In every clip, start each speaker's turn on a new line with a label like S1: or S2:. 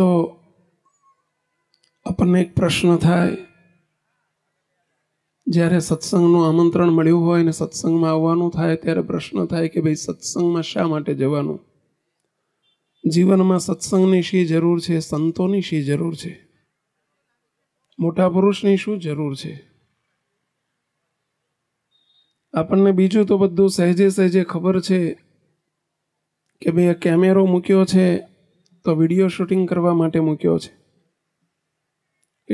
S1: તો આપણને એક પ્રશ્ન થાય જ્યારે સત્સંગનું આમંત્રણ મળ્યું હોય અને સત્સંગમાં આવવાનું થાય ત્યારે પ્રશ્ન થાય કે ભાઈ સત્સંગમાં શા માટે જવાનું જીવનમાં સત્સંગની શી જરૂર છે સંતોની શી જરૂર છે મોટા પુરુષની શું જરૂર છે આપણને બીજું તો બધું સહેજે સહેજે ખબર છે કે ભાઈ કેમેરો મૂક્યો છે તો વિડીયો શૂટિંગ કરવા માટે મૂક્યો છે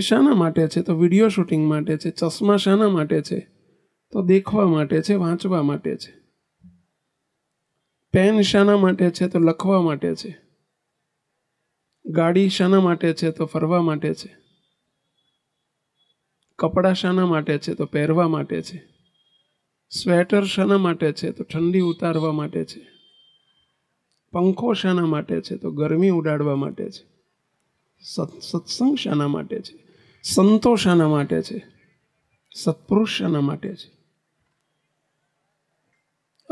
S1: એ શાના માટે છે તો વિડીયો શૂટિંગ માટે છે ચશ્મા શાના માટે છે તો દેખવા માટે છે વાંચવા માટે છે પેન શાના માટે છે તો લખવા માટે છે ગાડી શાના માટે છે તો ફરવા માટે છે કપડાં શાના માટે છે તો પહેરવા માટે છે સ્વેટર શાના માટે છે તો ઠંડી ઉતારવા માટે છે પંખો શાના માટે છે તો ગરમી ઉડાડવા માટે છે સત્સંગ શાના માટે છે સંતો શાના માટે છે સત્પુરુષ શાના માટે છે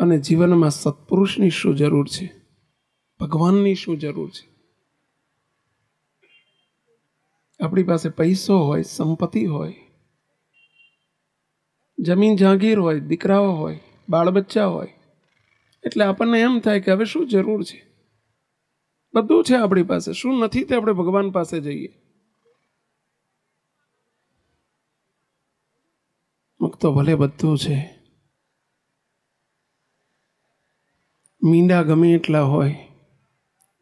S1: અને જીવનમાં સત્પુરુષની શું જરૂર છે ભગવાનની શું જરૂર છે આપણી પાસે પૈસો હોય સંપત્તિ હોય જમીન જાગીર હોય દીકરાઓ હોય બાળબચ્ચા હોય એટલે આપણને એમ થાય કે હવે શું જરૂર છે બધું છે આપણી પાસે શું નથી તે આપણે ભગવાન પાસે જઈએ મુક્ત ભલે બધું છે મીંડા ગમે એટલા હોય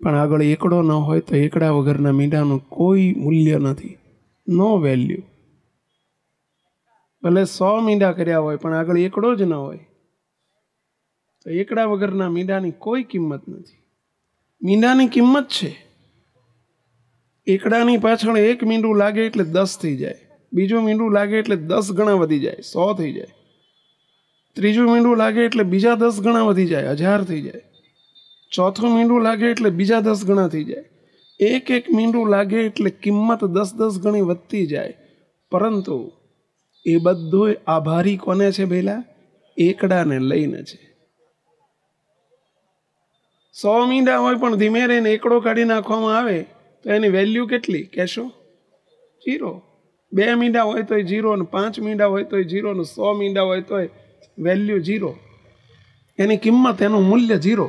S1: પણ આગળ એકડો ન હોય તો એકડા વગરના મીંડાનું કોઈ મૂલ્ય નથી નો વેલ્યુ ભલે સો મીંડા કર્યા હોય પણ આગળ એકડો જ ન હોય તો એકડા વગરના મીંડાની કોઈ કિંમત નથી મીંડાની કિંમત છે એકડાની પાછળ એક મીંડું લાગે એટલે દસ થઈ જાય બીજું મીંડું લાગે એટલે દસ ગણા વધી જાય સો થઈ જાય ત્રીજું મીંડું લાગે એટલે બીજા દસ ગણા વધી જાય હજાર થઈ જાય ચોથું મીંડું લાગે એટલે બીજા દસ ગણા થઈ જાય એક એક મીંડું લાગે એટલે કિંમત દસ દસ ગણી વધતી જાય પરંતુ એ બધું આભારી કોને છે ભેલા એકડાને લઈને છે સો મીંડા હોય પણ ધીમે રહીને એકડો કાઢી નાખવામાં આવે તો એની વેલ્યુ કેટલી કહેશો જીરો બે મીંડા હોય તોય જીરો ને પાંચ મીંડા હોય તોય જીરો ને સો મીંડા હોય તોય વેલ્યુ જીરો એની કિંમત એનું મૂલ્ય જીરો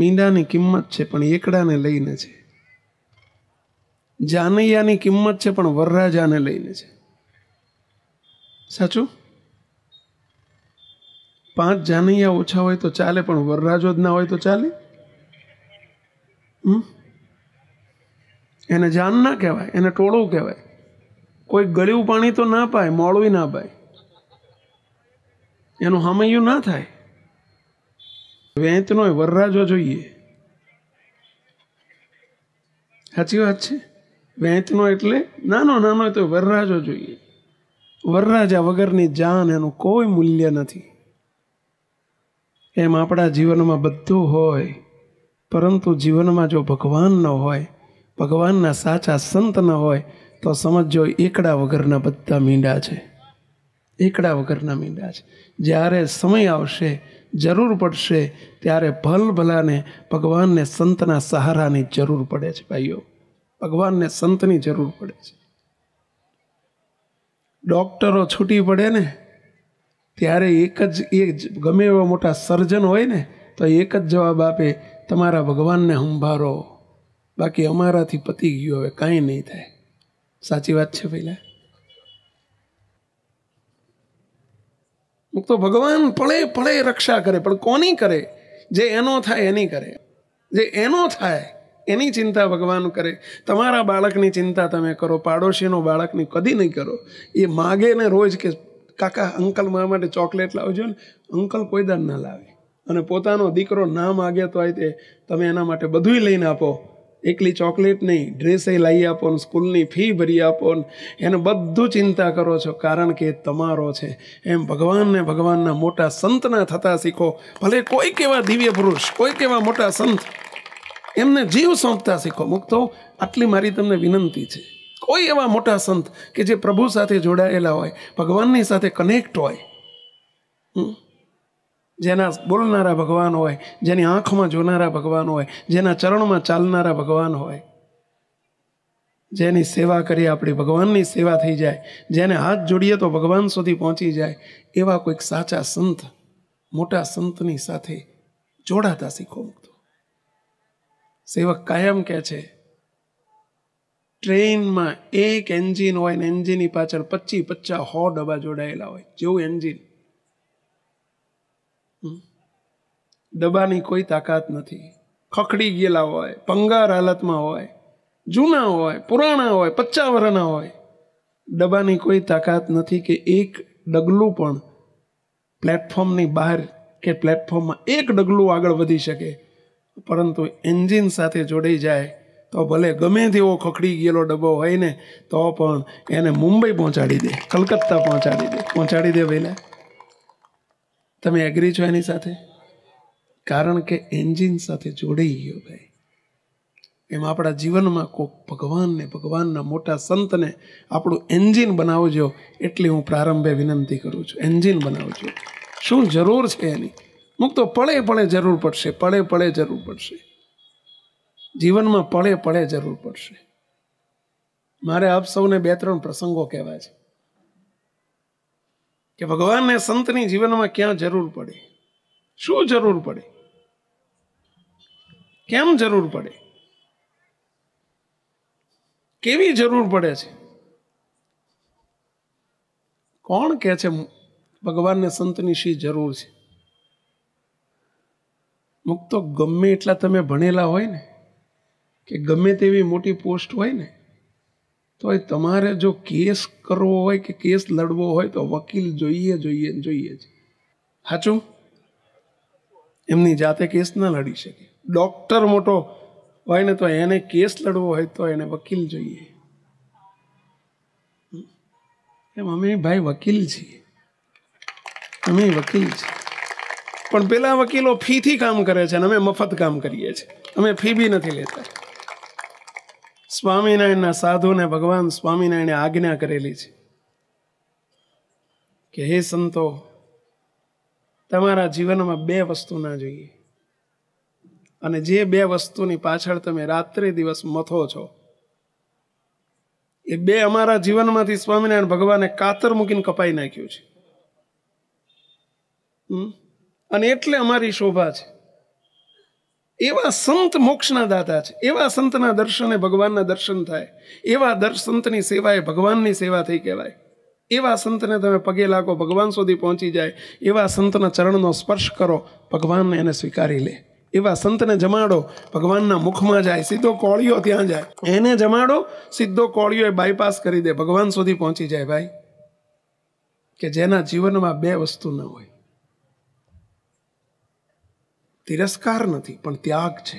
S1: મીંડાની કિંમત છે પણ એકડાને લઈને છે જાનૈયાની કિંમત છે પણ વરરાજાને લઈને છે સાચું પાંચ જાનૈયા ઓછા હોય તો ચાલે પણ વરરાજો જ ના હોય તો ચાલે એને જાન ના કહેવાય એને ટોળું કહેવાય કોઈ ગળ્યું પાણી તો ના પાય મોળવી ના પાય એનું હમૈયું ના થાય વેંતનો વરરાજો જોઈએ સાચી વાત છે વેંતનો એટલે નાનો નાનો તો વરરાજો જોઈએ વરરાજા વગરની જાન એનું કોઈ મૂલ્ય નથી એમ આપણા જીવનમાં બધું હોય પરંતુ જીવનમાં જો ભગવાન ન હોય ભગવાનના સાચા સંત ન હોય તો સમજો એકડા વગરના બધા મીંડા છે એકડા વગરના મીંડા છે જ્યારે સમય આવશે જરૂર પડશે ત્યારે ભલ ભલાને ભગવાનને સંતના સહારાની જરૂર પડે છે ભાઈઓ ભગવાનને સંતની જરૂર પડે છે ડૉક્ટરો છૂટી પડે ને ત્યારે એક જ એ ગમે એવા મોટા સર્જન હોય ને તો એક જ જવાબ આપે તમારા ભગવાનને સંભારો બાકી અમારાથી પતી ગયું હવે કાંઈ નહીં થાય સાચી વાત છે પહેલા તો ભગવાન પળે પળે રક્ષા કરે પણ કોની કરે જે એનો થાય એની કરે જે એનો થાય એની ચિંતા ભગવાન કરે તમારા બાળકની ચિંતા તમે કરો પાડોશીનો બાળકની કદી નહીં કરો એ માગે ને રોજ કે કાકા અંકલ મારા માટે ચોકલેટ લાવજો ને અંકલ કોઈ દાન ના લાવે અને પોતાનો દીકરો ના માગે તો આ તે તમે એના માટે બધું લઈને આપો એકલી ચોકલેટ નહીં ડ્રેસે લાવી આપો ને સ્કૂલની ફી ભરી આપો ને એને બધું ચિંતા કરો છો કારણ કે તમારો છે એમ ભગવાનને ભગવાનના મોટા સંતના થતા શીખો ભલે કોઈ કેવા દિવ્ય પુરુષ કોઈ કેવા મોટા સંત એમને જીવ સોંપતા શીખો મુક્તો આટલી મારી તમને વિનંતી છે કોઈ એવા મોટા સંત કે જે પ્રભુ સાથે જોડાયેલા હોય ભગવાનની સાથે કનેક્ટ હોય જેના બોલનારા ભગવાન હોય જેની આંખમાં જોનારા ભગવાન હોય જેના ચરણમાં ચાલનારા ભગવાન હોય જેની સેવા કરીએ આપણી ભગવાનની સેવા થઈ જાય જેને હાથ જોડીએ તો ભગવાન સુધી પહોંચી જાય એવા કોઈક સાચા સંત મોટા સંતની સાથે જોડાતા શીખો મૂકતો સેવક કાયમ કહે છે ટ્રેનમાં એક એન્જિન હોય ને એન્જિનની પાછળ પચીસ પચાસ હો ડબ્બા જોડાયેલા હોય જેવું એન્જિન ડબ્બાની કોઈ તાકાત નથી ખખડી ગયેલા હોય પંગાર હાલતમાં હોય જૂના હોય પુરાણા હોય પચાસ વર્ષના હોય ડબ્બાની કોઈ તાકાત નથી કે એક ડગલું પણ પ્લેટફોર્મની બહાર કે પ્લેટફોર્મમાં એક ડગલું આગળ વધી શકે પરંતુ એન્જિન સાથે જોડાઈ જાય તો ભલે ગમે તેવો ખખડી ગયેલો ડબ્બો હોય ને તો પણ એને મુંબઈ પહોંચાડી દે કલકત્તા પહોંચાડી દે પહોંચાડી દે પહેલાં તમે એગ્રી છો એની સાથે કારણ કે એન્જિન સાથે જોડાઈ ગયો ભાઈ એમ આપણા જીવનમાં કોક ભગવાનને ભગવાનના મોટા સંતને આપણું એન્જિન બનાવજો એટલી હું પ્રારંભે વિનંતી કરું છું એન્જિન બનાવજો શું જરૂર છે એની મુક્તો પળે પળે જરૂર પડશે પળે પળે જરૂર પડશે જીવનમાં પળે પળે જરૂર પડશે મારે આપ સૌને બે ત્રણ પ્રસંગો કહેવા છે કે ભગવાનને સંતની જીવનમાં ક્યાં જરૂર પડે શું જરૂર પડે કેમ જરૂર પડે કેવી જરૂર પડે છે કોણ કહે છે ભગવાનને સંતની શી જરૂર છે મુક્તો ગમે એટલા તમે ભણેલા હોય ને કે ગમે તેવી મોટી પોસ્ટ હોય ને તો એ તમારે જો કેસ કરવો હોય કે કેસ લડવો હોય તો વકીલ જોઈએ જોઈએ જોઈએ છે સાચું એમની જાતે કેસ ન લડી શકે ડૉક્ટર મોટો હોય ને તો એને કેસ લડવો હોય તો એને વકીલ જોઈએ એમ અમે ભાઈ વકીલ છીએ અમે વકીલ છીએ પણ પેલા વકીલો ફીથી કામ કરે છે અને અમે મફત કામ કરીએ છીએ અમે ફી બી નથી લેતા સ્વામિનારાયણના સાધુને ભગવાન સ્વામિનારાયણે આજ્ઞા કરેલી છે કે હે સંતો તમારા જીવનમાં બે વસ્તુ ના જોઈએ અને જે બે વસ્તુની પાછળ તમે રાત્રે દિવસ મથો છો એ બે અમારા જીવનમાંથી સ્વામિનારાયણ ભગવાને કાતર મૂકીને કપાઈ નાખ્યું છે અને એટલે અમારી શોભા છે એવા સંત મોક્ષના દાતા છે એવા સંતના દર્શને ભગવાનના દર્શન થાય એવા દર સંતની સેવા એ ભગવાનની સેવા થઈ કહેવાય એવા સંતને તમે પગે લાગો ભગવાન સુધી પહોંચી જાય એવા સંતના ચરણનો સ્પર્શ કરો ભગવાનને એને સ્વીકારી લે એવા સંતને જમાડો ભગવાનના મુખમાં જાય સીધો કોળિયો ત્યાં જાય એને જમાડો સીધો કોળિયો એ બાયપાસ કરી દે ભગવાન સુધી પહોંચી જાય ભાઈ કે જેના જીવનમાં બે વસ્તુ ન હોય તિરસ્કાર નથી પણ ત્યાગ છે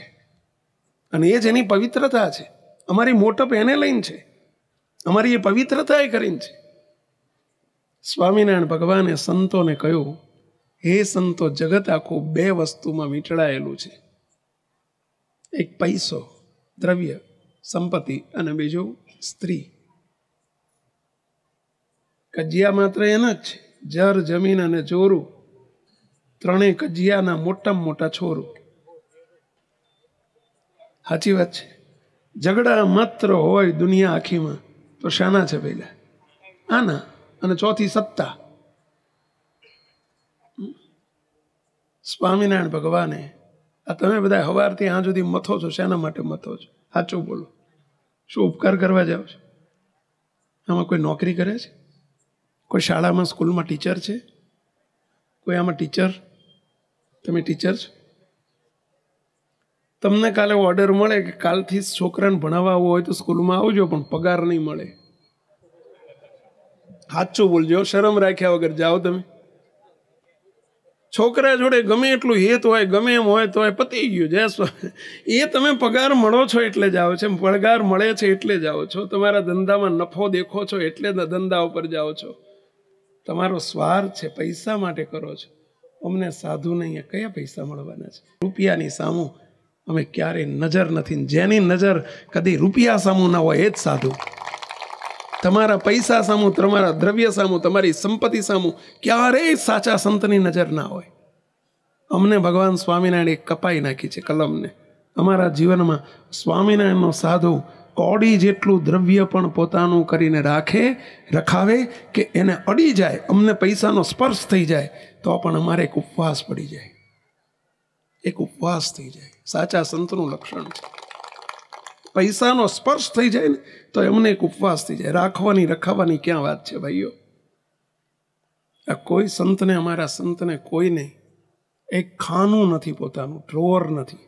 S1: અને એ જ એની પવિત્રતા છે અમારી મોટપ એને લઈને છે અમારી એ પવિત્રતા એ કરીને છે સ્વામિનારાયણ ભગવાને સંતોને કહ્યું હે સંતો જગત આખું બે વસ્તુમાં વીંટળાયેલું છે એક પૈસો દ્રવ્ય સંપત્તિ અને બીજું સ્ત્રી કજિયા માત્ર એના જ છે જર જમીન અને ચોરું ત્રણેય કજિયાના મોટામાં મોટા છોરો સાચી વાત છે ઝઘડા માત્ર હોય દુનિયા આખીમાં તો શાના છે પહેલા આના અને ચોથી સત્તા સ્વામિનારાયણ ભગવાને આ તમે બધા હવારથી આ સુધી મથો છો શાના માટે મથો છો સાચું બોલો શું ઉપકાર કરવા જાઓ છો આમાં કોઈ નોકરી કરે છે કોઈ શાળામાં સ્કૂલમાં ટીચર છે કોઈ આમાં ટીચર તમે ટીચર છો તમને કાલે ઓર્ડર મળે કે કાલથી છોકરાને ભણાવવા આવવો હોય તો સ્કૂલમાં આવજો પણ પગાર નહીં મળે સાચું બોલજો શરમ રાખ્યા વગર જાઓ તમે છોકરા જોડે ગમે એટલું હેત હોય ગમે એમ હોય તો એ પતી ગયું જય એ તમે પગાર મળો છો એટલે જાઓ છો પગાર મળે છે એટલે જાઓ છો તમારા ધંધામાં નફો દેખો છો એટલે ધંધા ઉપર જાઓ છો તમારો સ્વાર છે પૈસા માટે કરો છો અમને સાધુને અહીંયા કયા પૈસા મળવાના છે રૂપિયાની સામું અમે ક્યારેય નજર નથી જેની નજર કદી રૂપિયા સામું ના હોય એ જ સાધુ તમારા પૈસા સામું તમારા દ્રવ્ય સામું તમારી સંપત્તિ સામું ક્યારેય સાચા સંતની નજર ના હોય અમને ભગવાન સ્વામિનારાયણે કપાઈ નાખી છે કલમને અમારા જીવનમાં સ્વામિનારાયણનો સાધુ કોડી જેટલું દ્રવ્ય પણ પોતાનું કરીને રાખે રખાવે કે એને અડી જાય અમને પૈસાનો સ્પર્શ થઈ જાય તો પણ અમારે એક ઉપવાસ પડી જાય એક ઉપવાસ થઈ જાય સાચા સંતનું લક્ષણ છે પૈસાનો સ્પર્શ થઈ જાય ને તો એમને એક ઉપવાસ થઈ જાય રાખવાની રખાવાની ક્યાં વાત છે ભાઈઓ આ કોઈ સંતને અમારા સંતને કોઈ નહીં એક ખાનું નથી પોતાનું ડ્રોવર નથી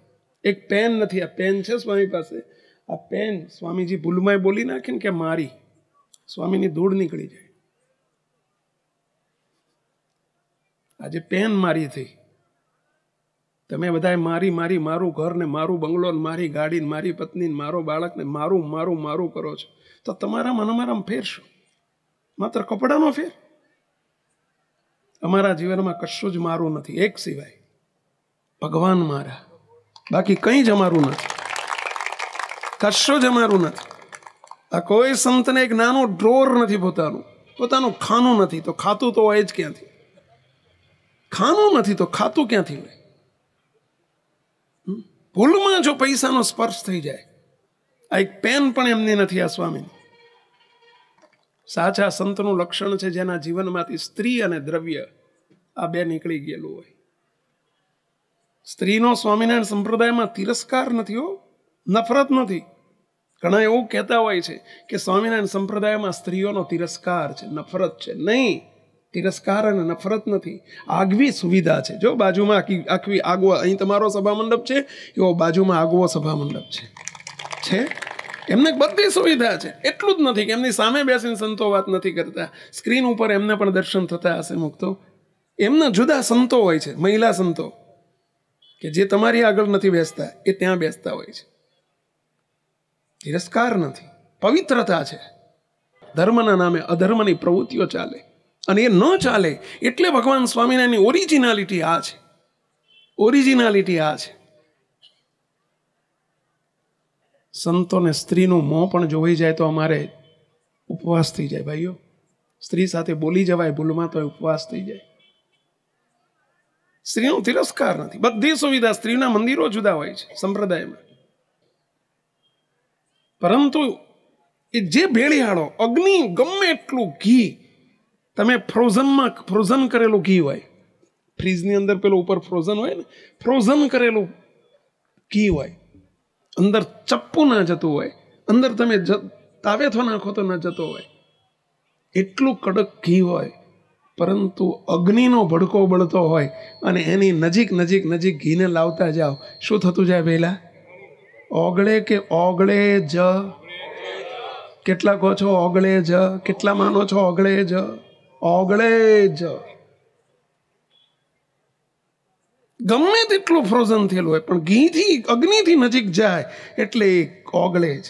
S1: એક પેન નથી આ પેન છે સ્વામી પાસે આ પેન સ્વામીજી ભૂલમાં બોલી નાખીને કે મારી સ્વામીની ધૂળ નીકળી જાય આજે પેન મારી થઈ તમે બધાએ મારી મારી મારું ઘર ને મારું બંગલો ને મારી ગાડી ને મારી પત્ની ને મારો બાળકને મારું મારું મારું કરો છો તો તમારા મન અમારામાં ફેર શું માત્ર કપડાનો ફેર અમારા જીવનમાં કશું જ મારું નથી એક સિવાય ભગવાન મારા બાકી કંઈ જ અમારું નથી કશું જ અમારું નથી આ કોઈ સંતને એક નાનું ડ્રોર નથી પોતાનું પોતાનું ખાનું નથી તો ખાતું તો હોય જ ક્યાંથી ખાનું નથી તો ખાતું ક્યાંથી લે ભૂલમાં જો પૈસાનો સ્પર્શ થઈ જાય આ એક પેન પણ એમની નથી આ સ્વામીની સાચા સંતનું લક્ષણ છે જેના જીવનમાંથી સ્ત્રી અને દ્રવ્ય આ બે નીકળી ગયેલું હોય સ્ત્રીનો સ્વામિનારાયણ સંપ્રદાયમાં તિરસ્કાર નથી હો નફરત નથી ઘણા એવું કહેતા હોય છે કે સ્વામિનારાયણ સંપ્રદાયમાં સ્ત્રીઓનો તિરસ્કાર છે નફરત છે નહીં તિરસ્કાર અને નફરત નથી આગવી સુવિધા છે જો બાજુમાં આખી આખવી આગવો અહીં તમારો સભામંડપ છે એવો બાજુમાં આગવો સભામંડપ છે છે એમને બધી સુવિધા છે એટલું જ નથી કે એમની સામે બેસીને સંતો વાત નથી કરતા સ્ક્રીન ઉપર એમને પણ દર્શન થતા હશે મુક્તો એમના જુદા સંતો હોય છે મહિલા સંતો કે જે તમારી આગળ નથી બેસતા એ ત્યાં બેસતા હોય છે તિરસ્કાર નથી પવિત્રતા છે ધર્મના નામે અધર્મની પ્રવૃત્તિઓ ચાલે અને એ ન ચાલે એટલે ભગવાન સ્વામિનારાયણની ઓરિજિનાલિટી આ છે ઓરિજિનાલિટી આ છે સંતોને સ્ત્રીનું મોં પણ જોવાઈ જાય તો અમારે ઉપવાસ થઈ જાય ભાઈઓ સ્ત્રી સાથે બોલી જવાય ભૂલમાં તો ઉપવાસ થઈ જાય સ્ત્રીનો તિરસ્કાર નથી બધી સુવિધા સ્ત્રીના મંદિરો જુદા હોય છે સંપ્રદાયમાં પરંતુ એ જે ભેળિયાળો અગ્નિ ગમે એટલું ઘી તમે ફ્રોઝનમાં ફ્રોઝન કરેલું ઘી હોય ફ્રીજની અંદર પેલું ઉપર ફ્રોઝન હોય ને ફ્રોઝન કરેલું ઘી હોય અંદર ચપ્પું ના જતું હોય અંદર તમે તાવેથો નાખો તો ના જતો હોય એટલું કડક ઘી હોય પરંતુ અગ્નિનો ભડકો બળતો હોય અને એની નજીક નજીક નજીક ઘીને લાવતા જાઓ શું થતું જાય પહેલાં ઓગળે કે ઓગળે જ કેટલા કહો છો ઓગળે જ કેટલા માનો છો ઓગળે જ ઓગળે જ ગમે તેટલું ફ્રોઝન થયેલું હોય પણ ઘીથી અગ્નિથી નજીક જાય એટલે ઓગળે જ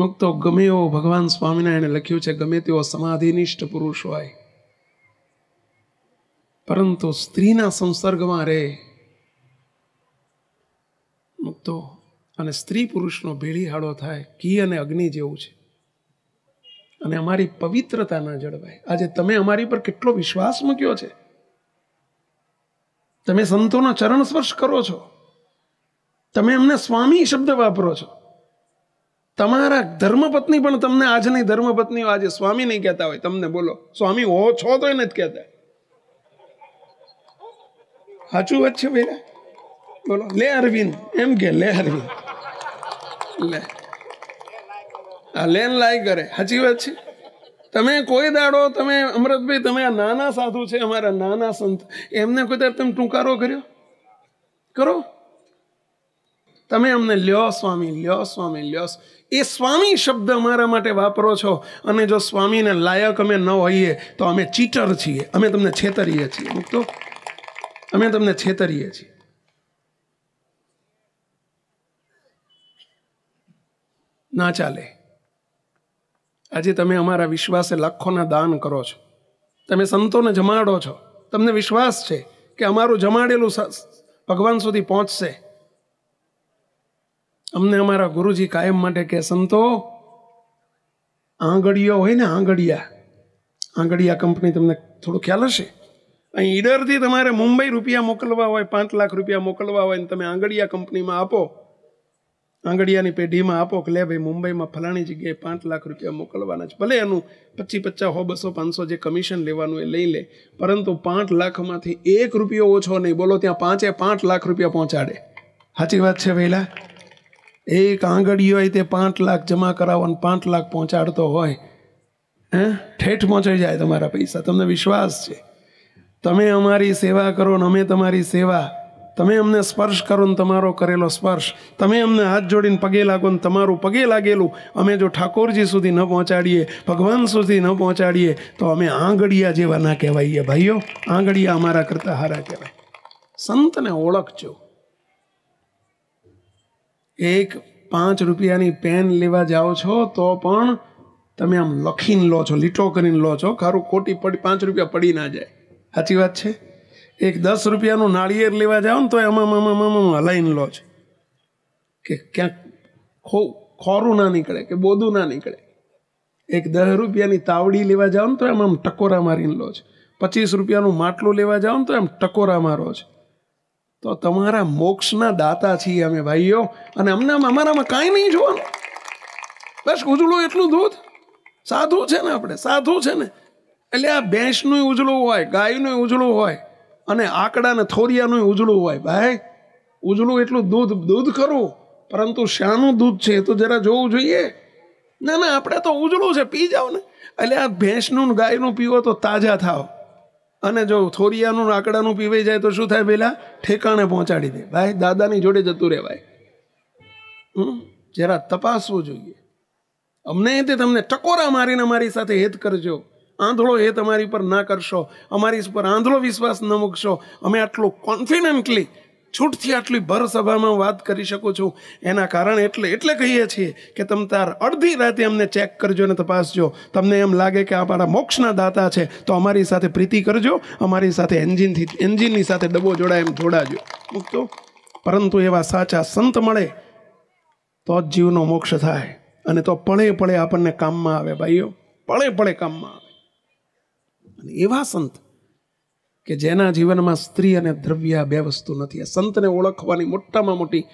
S1: મુક્તો ગમે એવો ભગવાન સ્વામિનારાયણે લખ્યું છે ગમે તેવો સમાધિનિષ્ઠ પુરુષ હોય પરંતુ સ્ત્રીના સંસર્ગમાં રહે મુક્તો અને સ્ત્રી પુરુષનો હાડો થાય ઘી અને અગ્નિ જેવું છે અને અમારી પવિત્રતા ના જળવાય આજે તમે અમારી પર કેટલો વિશ્વાસ મૂક્યો છે તમે સંતોનો ચરણ સ્પર્શ કરો છો તમે એમને સ્વામી શબ્દ વાપરો છો તમારા ધર્મપત્ની પણ તમને આજની ધર્મપત્નીઓ આજે સ્વામી નહીં કહેતા હોય તમને બોલો સ્વામી હો છો તો એને જ કહેતા સાચું વાત છે ભાઈ બોલો લે અરવિંદ એમ કે લે અરવિંદ લે આ લેન લાઈ કરે સાચી વાત છે તમે કોઈ દાડો તમે અમૃતભાઈ તમે આ નાના સાધુ છે અમારા નાના સંત એમને કોઈ દાડ તમે ટૂંકારો કર્યો કરો તમે અમને લ્યો સ્વામી લ્યો સ્વામી લ્યો એ સ્વામી શબ્દ અમારા માટે વાપરો છો અને જો સ્વામીને લાયક અમે ન હોઈએ તો અમે ચીટર છીએ અમે તમને છેતરીએ છીએ મુક્તો અમે તમને છેતરીએ છીએ ના ચાલે આજે તમે અમારા વિશ્વાસે લાખોના દાન કરો છો તમે સંતોને જમાડો છો તમને વિશ્વાસ છે કે અમારું જમાડેલું ભગવાન સુધી પહોંચશે અમને અમારા ગુરુજી કાયમ માટે કે સંતો આંગળીઓ હોય ને આંગળિયા આંગળિયા કંપની તમને થોડું ખ્યાલ હશે અહીં ઈડરથી તમારે મુંબઈ રૂપિયા મોકલવા હોય પાંચ લાખ રૂપિયા મોકલવા હોય ને તમે આંગળિયા કંપનીમાં આપો આંગડિયાની પેઢીમાં આપો કે લે ભાઈ મુંબઈમાં ફલાણી જગ્યાએ પાંચ લાખ રૂપિયા મોકલવાના છે ભલે એનું પચીસ પચાસ હો બસો પાંચસો જે કમિશન લેવાનું એ લઈ લે પરંતુ પાંચ લાખમાંથી એક રૂપિયો ઓછો નહીં બોલો ત્યાં પાંચે પાંચ લાખ રૂપિયા પહોંચાડે સાચી વાત છે વહેલા એક આંગળીઓ તે પાંચ લાખ જમા કરાવો અને પાંચ લાખ પહોંચાડતો હોય હે ઠેઠ પહોંચાઈ જાય તમારા પૈસા તમને વિશ્વાસ છે તમે અમારી સેવા કરો ને અમે તમારી સેવા તમે અમને સ્પર્શ કરો ને તમારો કરેલો સ્પર્શ તમે અમને હાથ જોડીને પગે લાગો ને તમારું પગે લાગેલું અમે જો ઠાકોરજી સુધી ન પહોંચાડીએ ભગવાન સુધી ન પહોંચાડીએ તો અમે આંગળિયા જેવા ના કહેવાઈએ ભાઈઓ આંગળિયા અમારા કરતાં હારા કહેવાય સંતને ઓળખજો એક પાંચ રૂપિયાની પેન લેવા જાઓ છો તો પણ તમે આમ લખીને લો છો લીટો કરીને લો છો ખારું ખોટી પડી પાંચ રૂપિયા પડી ના જાય સાચી વાત છે એક દસ રૂપિયાનું નાળિયેર લેવા જાઓ ને તો એમાં આમાં આમાં હલાઈને લો છો કે ક્યાંક ખો ખોરું ના નીકળે કે બોદું ના નીકળે એક દસ રૂપિયાની તાવડી લેવા જાઓ ને તો એમ આમ ટકોરા મારીને લો છો પચીસ રૂપિયાનું માટલું લેવા જાઓ ને તો એમ ટકોરા મારો છો તો તમારા મોક્ષના દાતા છીએ અમે ભાઈઓ અને અમને અમારામાં કાંઈ નહીં જોવાનું બસ ઉજળું એટલું દૂધ સાધું છે ને આપણે સાધું છે ને એટલે આ ભેંસનું ઉજળું હોય ગાયનું ઉજળું હોય અને આંકડાને થોરિયાનું ઉજળું હોય ભાઈ ઉજળું એટલું દૂધ દૂધ ખરું પરંતુ શાનું દૂધ છે એ તો જરા જોવું જોઈએ ના ના આપણે તો ઉજળું છે પી જાઓ ને એટલે આ ભેંસનું ગાયનું પીવો તો તાજા થાવ અને જો થોરિયાનું આંકડાનું પીવાઈ જાય તો શું થાય પેલા ઠેકાણે પહોંચાડી દે ભાઈ દાદાની જોડે જતું રહેવાય હમ જરા તપાસવું જોઈએ અમને તે તમને ટકોરા મારીને મારી સાથે હેત કરજો આંધળો એ તમારી પર ના કરશો અમારી પર આંધળો વિશ્વાસ ન મૂકશો અમે આટલું કોન્ફિડન્ટલી છૂટથી આટલી ભરસભામાં વાત કરી શકું છું એના કારણ એટલે એટલે કહીએ છીએ કે તમે તાર અડધી રાતે અમને ચેક કરજો ને તપાસજો તમને એમ લાગે કે અમારા મોક્ષના દાતા છે તો અમારી સાથે પ્રીતિ કરજો અમારી સાથે એન્જિનથી એન્જિનની સાથે ડબ્બો જોડાય એમ જોડાજો મૂકતો પરંતુ એવા સાચા સંત મળે તો જ જીવનો મોક્ષ થાય અને તો પળે પળે આપણને કામમાં આવે ભાઈઓ પળે પળે કામમાં આવે અને એવા સંત કે જેના જીવનમાં સ્ત્રી અને દ્રવ્ય બે વસ્તુ નથી આ સંતને ઓળખવાની મોટામાં મોટી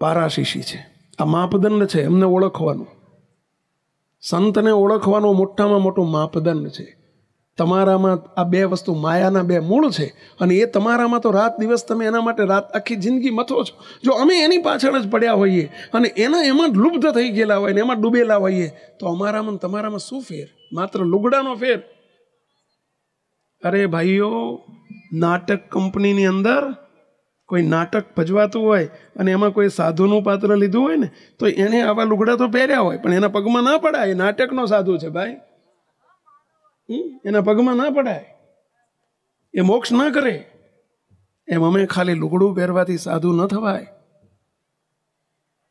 S1: પારાશીશી છે આ માપદંડ છે એમને ઓળખવાનું સંતને ઓળખવાનો મોટામાં મોટો માપદંડ છે તમારામાં આ બે વસ્તુ માયાના બે મૂળ છે અને એ તમારામાં તો રાત દિવસ તમે એના માટે રાત આખી જિંદગી મથો છો જો અમે એની પાછળ જ પડ્યા હોઈએ અને એના એમાં લુપ્ત થઈ ગયેલા હોય ને એમાં ડૂબેલા હોઈએ તો અમારામાં તમારામાં શું ફેર માત્ર લુગડાનો ફેર અરે ભાઈઓ નાટક કંપનીની અંદર કોઈ નાટક ભજવાતું હોય અને એમાં કોઈ સાધુનું પાત્ર લીધું હોય ને તો એણે આવા લુગડા તો પહેર્યા હોય પણ એના પગમાં ના પડાય નાટકનો સાધુ છે ભાઈ એના પગમાં ના પડાય એ મોક્ષ ના કરે એમ અમે ખાલી લુગડું પહેરવાથી સાધુ ન થવાય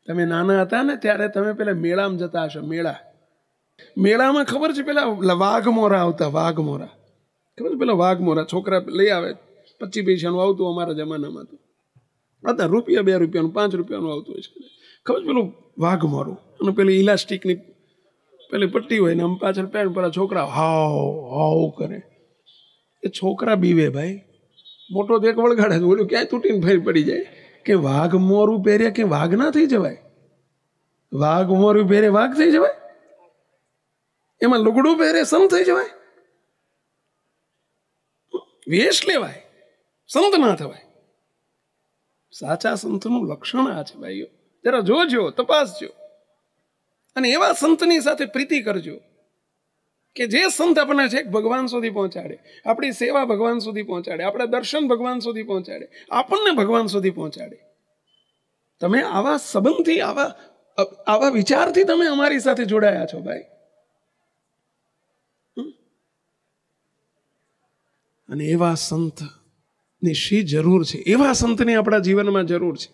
S1: તમે નાના હતા ને ત્યારે તમે પેલા મેળામાં જતા હશો મેળા મેળામાં ખબર છે પેલા વાઘમોરા આવતા વાઘમોરા ખબર છે પેલા મોરા છોકરા લઈ આવે પચીસ પૈસાનું આવતું અમારા જમાનામાં તો અત્યારે રૂપિયા બે રૂપિયાનું પાંચ રૂપિયાનું આવતું હોય છે ખબર પેલું વાઘ મોરું અને પેલી ઇલાસ્ટિકની પેલી પટ્ટી હોય ને આમ પાછળ પેન પેલા છોકરા હાવ હાવ કરે એ છોકરા બીવે ભાઈ મોટો દેખ વળગાડે છે બોલ્યું ક્યાંય તૂટીને ફેર પડી જાય કે વાઘ મોરું પહેરે કે વાઘ ના થઈ જવાય વાઘ મોરું પહેરે વાઘ થઈ જવાય એમાં લુગડું પહેરે સમ થઈ જવાય વેશ લેવાય સંત ના થવાય સાચા સંતનું લક્ષણ આ છે ભાઈઓ જરા જોજો તપાસજો અને એવા સંતની સાથે પ્રીતિ કરજો કે જે સંત આપણને છેક ભગવાન સુધી પહોંચાડે આપણી સેવા ભગવાન સુધી પહોંચાડે આપણા દર્શન ભગવાન સુધી પહોંચાડે આપણને ભગવાન સુધી પહોંચાડે તમે આવા સંબંધથી આવા આવા વિચારથી તમે અમારી સાથે જોડાયા છો ભાઈ અને એવા સંતની શી જરૂર છે એવા સંતની આપણા જીવનમાં જરૂર છે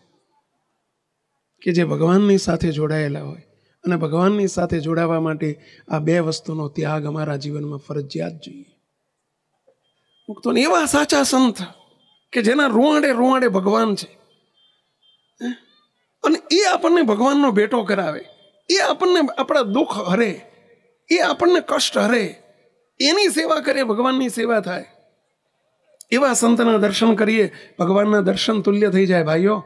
S1: કે જે ભગવાનની સાથે જોડાયેલા હોય અને ભગવાનની સાથે જોડાવા માટે આ બે વસ્તુનો ત્યાગ અમારા જીવનમાં ફરજિયાત જોઈએ મુક્તોને એવા સાચા સંત કે જેના રોવાડે રૂવાડે ભગવાન છે અને એ આપણને ભગવાનનો ભેટો કરાવે એ આપણને આપણા દુઃખ હરે એ આપણને કષ્ટ હરે એની સેવા કરે ભગવાનની સેવા થાય એવા સંતના દર્શન કરીએ ભગવાનના દર્શન તુલ્ય થઈ જાય ભાઈઓ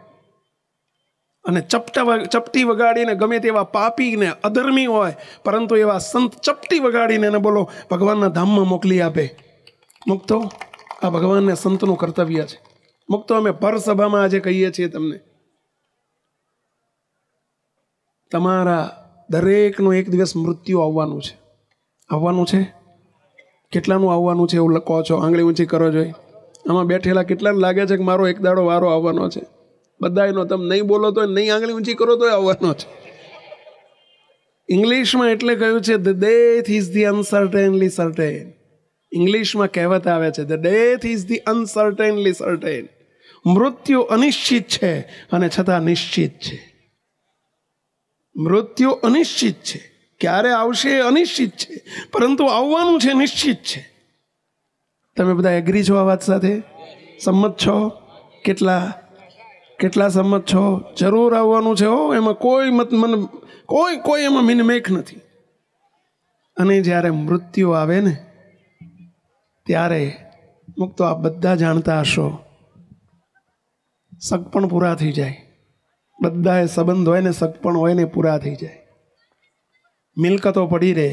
S1: અને ચપટા ચપટી વગાડીને ગમે તેવા પાપીને અધર્મી હોય પરંતુ એવા સંત ચપટી વગાડીને એને બોલો ભગવાનના ધામમાં મોકલી આપે મુક્તો આ ભગવાનને સંતનું કર્તવ્ય છે મુક્તો અમે પરસભામાં આજે કહીએ છીએ તમને તમારા દરેકનું એક દિવસ મૃત્યુ આવવાનું છે આવવાનું છે કેટલાનું આવવાનું છે એવું લખો છો આંગળી ઊંચી કરો જોઈએ આમાં બેઠેલા કેટલાને લાગે છે કે મારો એક દાડો વારો આવવાનો છે બધા એનો તમે નહીં બોલો તો નહીં આંગળી ઊંચી કરો તો આવવાનો છે ઇંગ્લિશમાં એટલે કહ્યું છે the death is the uncertainly certain ઇંગ્લિશમાં કહેવત આવે છે the death is the uncertainly certain મૃત્યુ અનિશ્ચિત છે અને છતાં નિશ્ચિત છે મૃત્યુ અનિશ્ચિત છે ક્યારે આવશે એ અનિશ્ચિત છે પરંતુ આવવાનું છે નિશ્ચિત છે તમે બધા એગ્રી છો આ વાત સાથે સંમત છો કેટલા કેટલા સંમત છો જરૂર આવવાનું છે હો એમાં કોઈ મત મને કોઈ કોઈ એમાં મિનમેખ નથી અને જ્યારે મૃત્યુ આવે ને ત્યારે મુક્ત તો આપ બધા જાણતા હશો સગપણ પૂરા થઈ જાય બધાએ સંબંધ હોય ને સગપણ હોય ને પૂરા થઈ જાય મિલકતો પડી રહે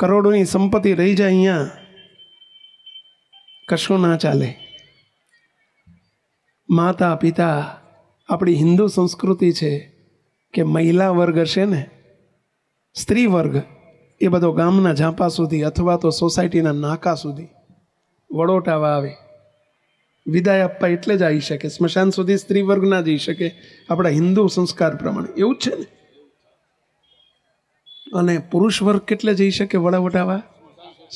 S1: કરોડોની સંપત્તિ રહી જાય અહીંયા કશું ના ચાલે માતા પિતા આપણી હિન્દુ સંસ્કૃતિ છે કે મહિલા વર્ગ હશે ને સ્ત્રી વર્ગ એ બધો ગામના ઝાંપા સુધી અથવા તો સોસાયટીના નાકા સુધી વડોટાવા આવે વિદાય આપવા એટલે જ આવી શકે સ્મશાન સુધી સ્ત્રી વર્ગ ના જઈ શકે આપણા હિન્દુ સંસ્કાર પ્રમાણે એવું જ છે ને અને પુરુષ વર્ગ કેટલે જઈ શકે વડાવટાવા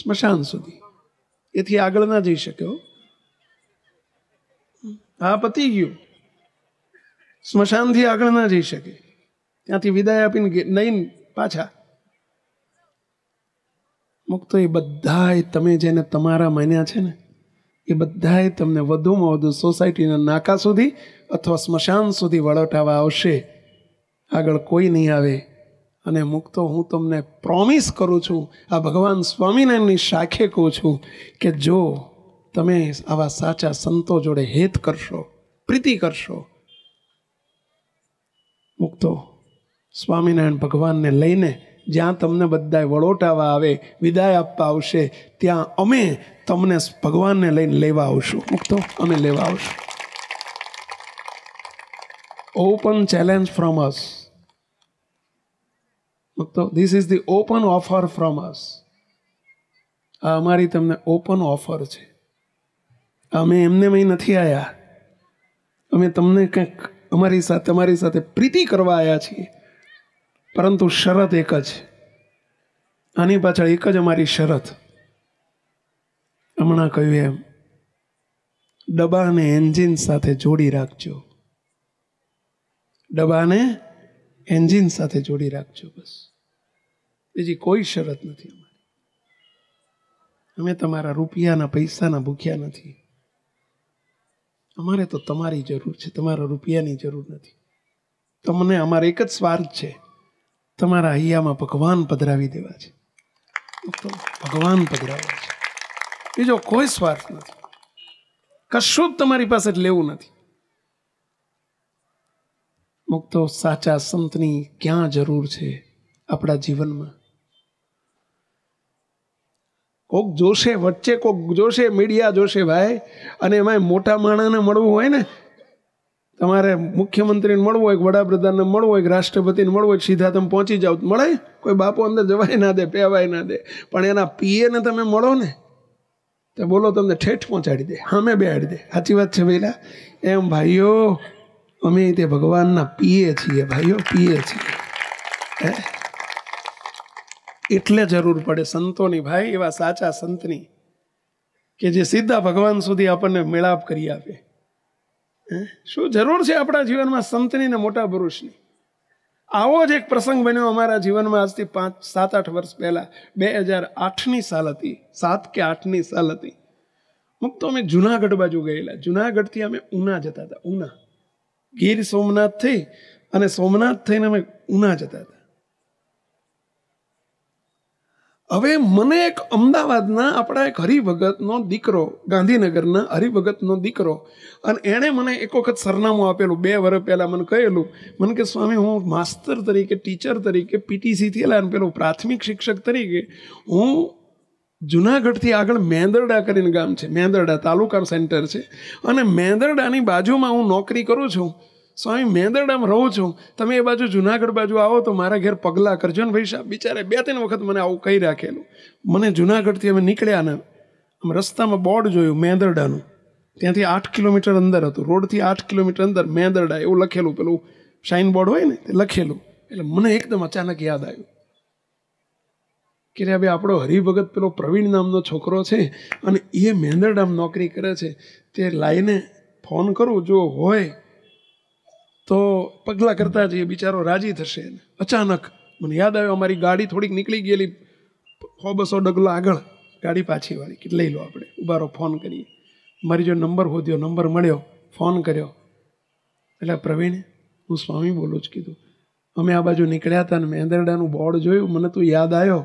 S1: સ્મશાન સુધી એથી આગળ ના જઈ શક્યો હા પતી ગયું સ્મશાનથી આગળ ના જઈ શકે ત્યાંથી વિદાય આપીને નહીં પાછા મુક્ત એ બધાએ તમે જેને તમારા માન્યા છે ને એ બધાએ તમને વધુમાં વધુ સોસાયટીના નાકા સુધી અથવા સ્મશાન સુધી વળોટાવા આવશે આગળ કોઈ નહીં આવે અને મુક્તો હું તમને પ્રોમિસ કરું છું આ ભગવાન સ્વામિનારાયણની શાખે કહું છું કે જો તમે આવા સાચા સંતો જોડે હેત કરશો પ્રીતિ કરશો મુક્તો સ્વામિનારાયણ ભગવાનને લઈને જ્યાં તમને બધાએ વળોટાવા આવે વિદાય આપવા આવશે ત્યાં અમે તમને ભગવાનને લઈને લેવા આવશું મુક્તો અમે લેવા આવશું ઓપન ચેલેન્જ ફ્રોમ અસ તો this is the open offer from us આ અમારી તમને ઓપન ઓફર છે અમે એમને અહીં નથી આવ્યા અમે તમને કંઈક અમારી સાથે તમારી સાથે પ્રીતિ કરવા આવ્યા છીએ પરંતુ શરત એક જ આની પાછળ એક જ અમારી શરત હમણાં કહ્યું એમ ડબ્બાને એન્જિન સાથે જોડી રાખજો ડબ્બાને એન્જિન સાથે જોડી રાખજો બસ બીજી કોઈ શરત નથી અમારી અમે તમારા રૂપિયાના પૈસાના ભૂખ્યા નથી અમારે તો તમારી જરૂર છે તમારા રૂપિયાની જરૂર નથી તમને અમારે એક જ સ્વાર્થ છે તમારા અહીંયામાં ભગવાન પધરાવી દેવા છે ભગવાન પધરાવે છે બીજો કોઈ સ્વાર્થ નથી કશું જ તમારી પાસે લેવું નથી મુક્તો સાચા સંતની ક્યાં જરૂર છે આપણા જીવનમાં કોક જોશે વચ્ચે કોક જોશે મીડિયા જોશે ભાઈ અને એમાં મોટા માણસને મળવું હોય ને તમારે મુખ્યમંત્રીને મળવું હોય વડાપ્રધાનને મળવું હોય રાષ્ટ્રપતિને મળવું હોય સીધા તમે પહોંચી જાઓ મળે કોઈ બાપો અંદર જવાય ના દે પહેવાય ના દે પણ એના પીએને તમે મળો ને તો બોલો તમને ઠેઠ પહોંચાડી દે હામે બેહાડી દે સાચી વાત છે ભાઈલા એમ ભાઈઓ અમે તે ભગવાનના પીએ છીએ ભાઈઓ પીએ છીએ એટલે જરૂર પડે સંતોની ભાઈ એવા સાચા સંતની કે જે સીધા ભગવાન સુધી આપણને મેળાપ કરી આપે શું જરૂર છે આપણા જીવનમાં સંતની ને મોટા પુરુષની આવો જ એક પ્રસંગ બન્યો અમારા જીવનમાં આજથી પાંચ સાત આઠ વર્ષ પહેલાં બે હજાર આઠની સાલ હતી સાત કે આઠની સાલ હતી હું તો અમે જુનાગઢ બાજુ ગયેલા જુનાગઢથી અમે ઉના જતા હતા ઉના ગીર સોમનાથ થઈ અને સોમનાથ થઈને અમે ઉના જતા હતા હવે મને એક અમદાવાદના આપણા એક હરિભગતનો દીકરો ગાંધીનગરના હરિભગતનો દીકરો અને એણે મને એક વખત સરનામું આપેલું બે વર્ષ પહેલાં મને કહેલું મને કે સ્વામી હું માસ્તર તરીકે ટીચર તરીકે પીટીસીથી એટલે પેલું પ્રાથમિક શિક્ષક તરીકે હું જુનાગઢથી આગળ મેંદરડા કરીને ગામ છે મેંદરડા તાલુકા સેન્ટર છે અને મેંદરડાની બાજુમાં હું નોકરી કરું છું સ્વામી મેંદરડામાં રહું છું તમે એ બાજુ જુનાગઢ બાજુ આવો તો મારા ઘેર પગલાં કરજો ને ભાઈ સાહેબ બિચારે બે ત્રણ વખત મને આવું કહી રાખેલું મને જુનાગઢથી અમે નીકળ્યા ને આમ રસ્તામાં બોર્ડ જોયું મેંદરડાનું ત્યાંથી આઠ કિલોમીટર અંદર હતું રોડથી આઠ કિલોમીટર અંદર મેંદરડા એવું લખેલું પેલું શાઇન બોર્ડ હોય ને તે લખેલું એટલે મને એકદમ અચાનક યાદ આવ્યું કે રે ભાઈ આપણો હરિભગત પેલો પ્રવીણ નામનો છોકરો છે અને એ મેંદરડામ નોકરી કરે છે તે લાઈને ફોન કરું જો હોય તો પગલાં કરતા જઈએ બિચારો રાજી થશે અચાનક મને યાદ આવ્યો અમારી ગાડી થોડીક નીકળી ગયેલી સો બસો ડગલો આગળ ગાડી પાછી વાળી કે લઈ લો આપણે ઉભારો ફોન કરીએ મારી જો નંબર હોદ્યો નંબર મળ્યો ફોન કર્યો એટલે પ્રવીણ હું સ્વામી બોલું જ કીધું અમે આ બાજુ નીકળ્યા હતા અને મેંદરડાનું બોર્ડ જોયું મને તું યાદ આવ્યો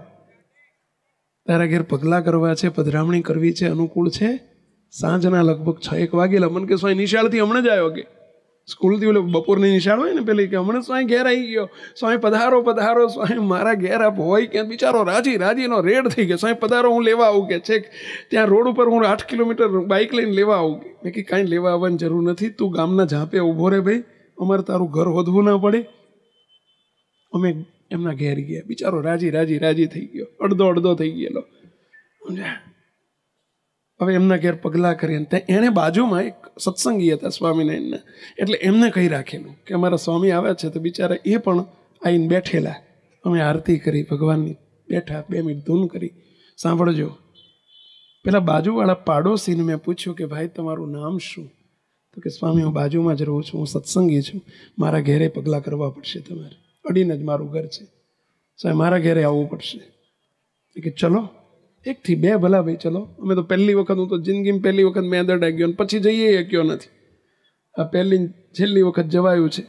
S1: તારા ઘેર પગલાં કરવા છે પધરામણી કરવી છે અનુકૂળ છે સાંજના લગભગ છ એક વાગે લમન કે સ્વાય નિશાળથી હમણાં જ આવ્યો કે સ્કૂલથી ઓલો બપોરની નિશાળ હોય ને પેલી કે હમણાં સ્વાય ઘેર આવી ગયો સ્વાય પધારો પધારો સ્વાય મારા ઘેર આપ હોય કે બિચારો રાજી રાજીનો રેડ થઈ ગયો સ્વાય પધારો હું લેવા આવું કે છેક ત્યાં રોડ ઉપર હું આઠ કિલોમીટર બાઇક લઈને લેવા આવું કે મેં કે કાંઈ લેવા આવવાની જરૂર નથી તું ગામના ઝાપે ઊભો રહે ભાઈ અમારે તારું ઘર વધવું ના પડે અમે એમના ઘેર ગયા બિચારો રાજી રાજી રાજી થઈ ગયો અડધો અડધો થઈ ગયેલો હવે એમના ઘેર પગલાં કરી ત્યાં એણે બાજુમાં એક સત્સંગી હતા સ્વામિનારાયણના એટલે એમને કહી રાખેલું કે અમારા સ્વામી આવે છે તો બિચારા એ પણ આવીને બેઠેલા અમે આરતી કરી ભગવાનની બેઠા બે મિનિટ ધૂન કરી સાંભળજો પેલા બાજુવાળા પાડોશીને મેં પૂછ્યું કે ભાઈ તમારું નામ શું તો કે સ્વામી હું બાજુમાં જ રહું છું હું સત્સંગી છું મારા ઘેરે પગલાં કરવા પડશે તમારે અડીને જ મારું ઘર છે સાહેબ મારા ઘરે આવવું પડશે કે ચલો એકથી બે ભલા ભાઈ ચલો અમે તો પહેલી વખત હું તો જિંદગીમાં પહેલી વખત મેં અંદર ગયો પછી જઈએ ગયો નથી આ પહેલી છેલ્લી વખત જવાયું છે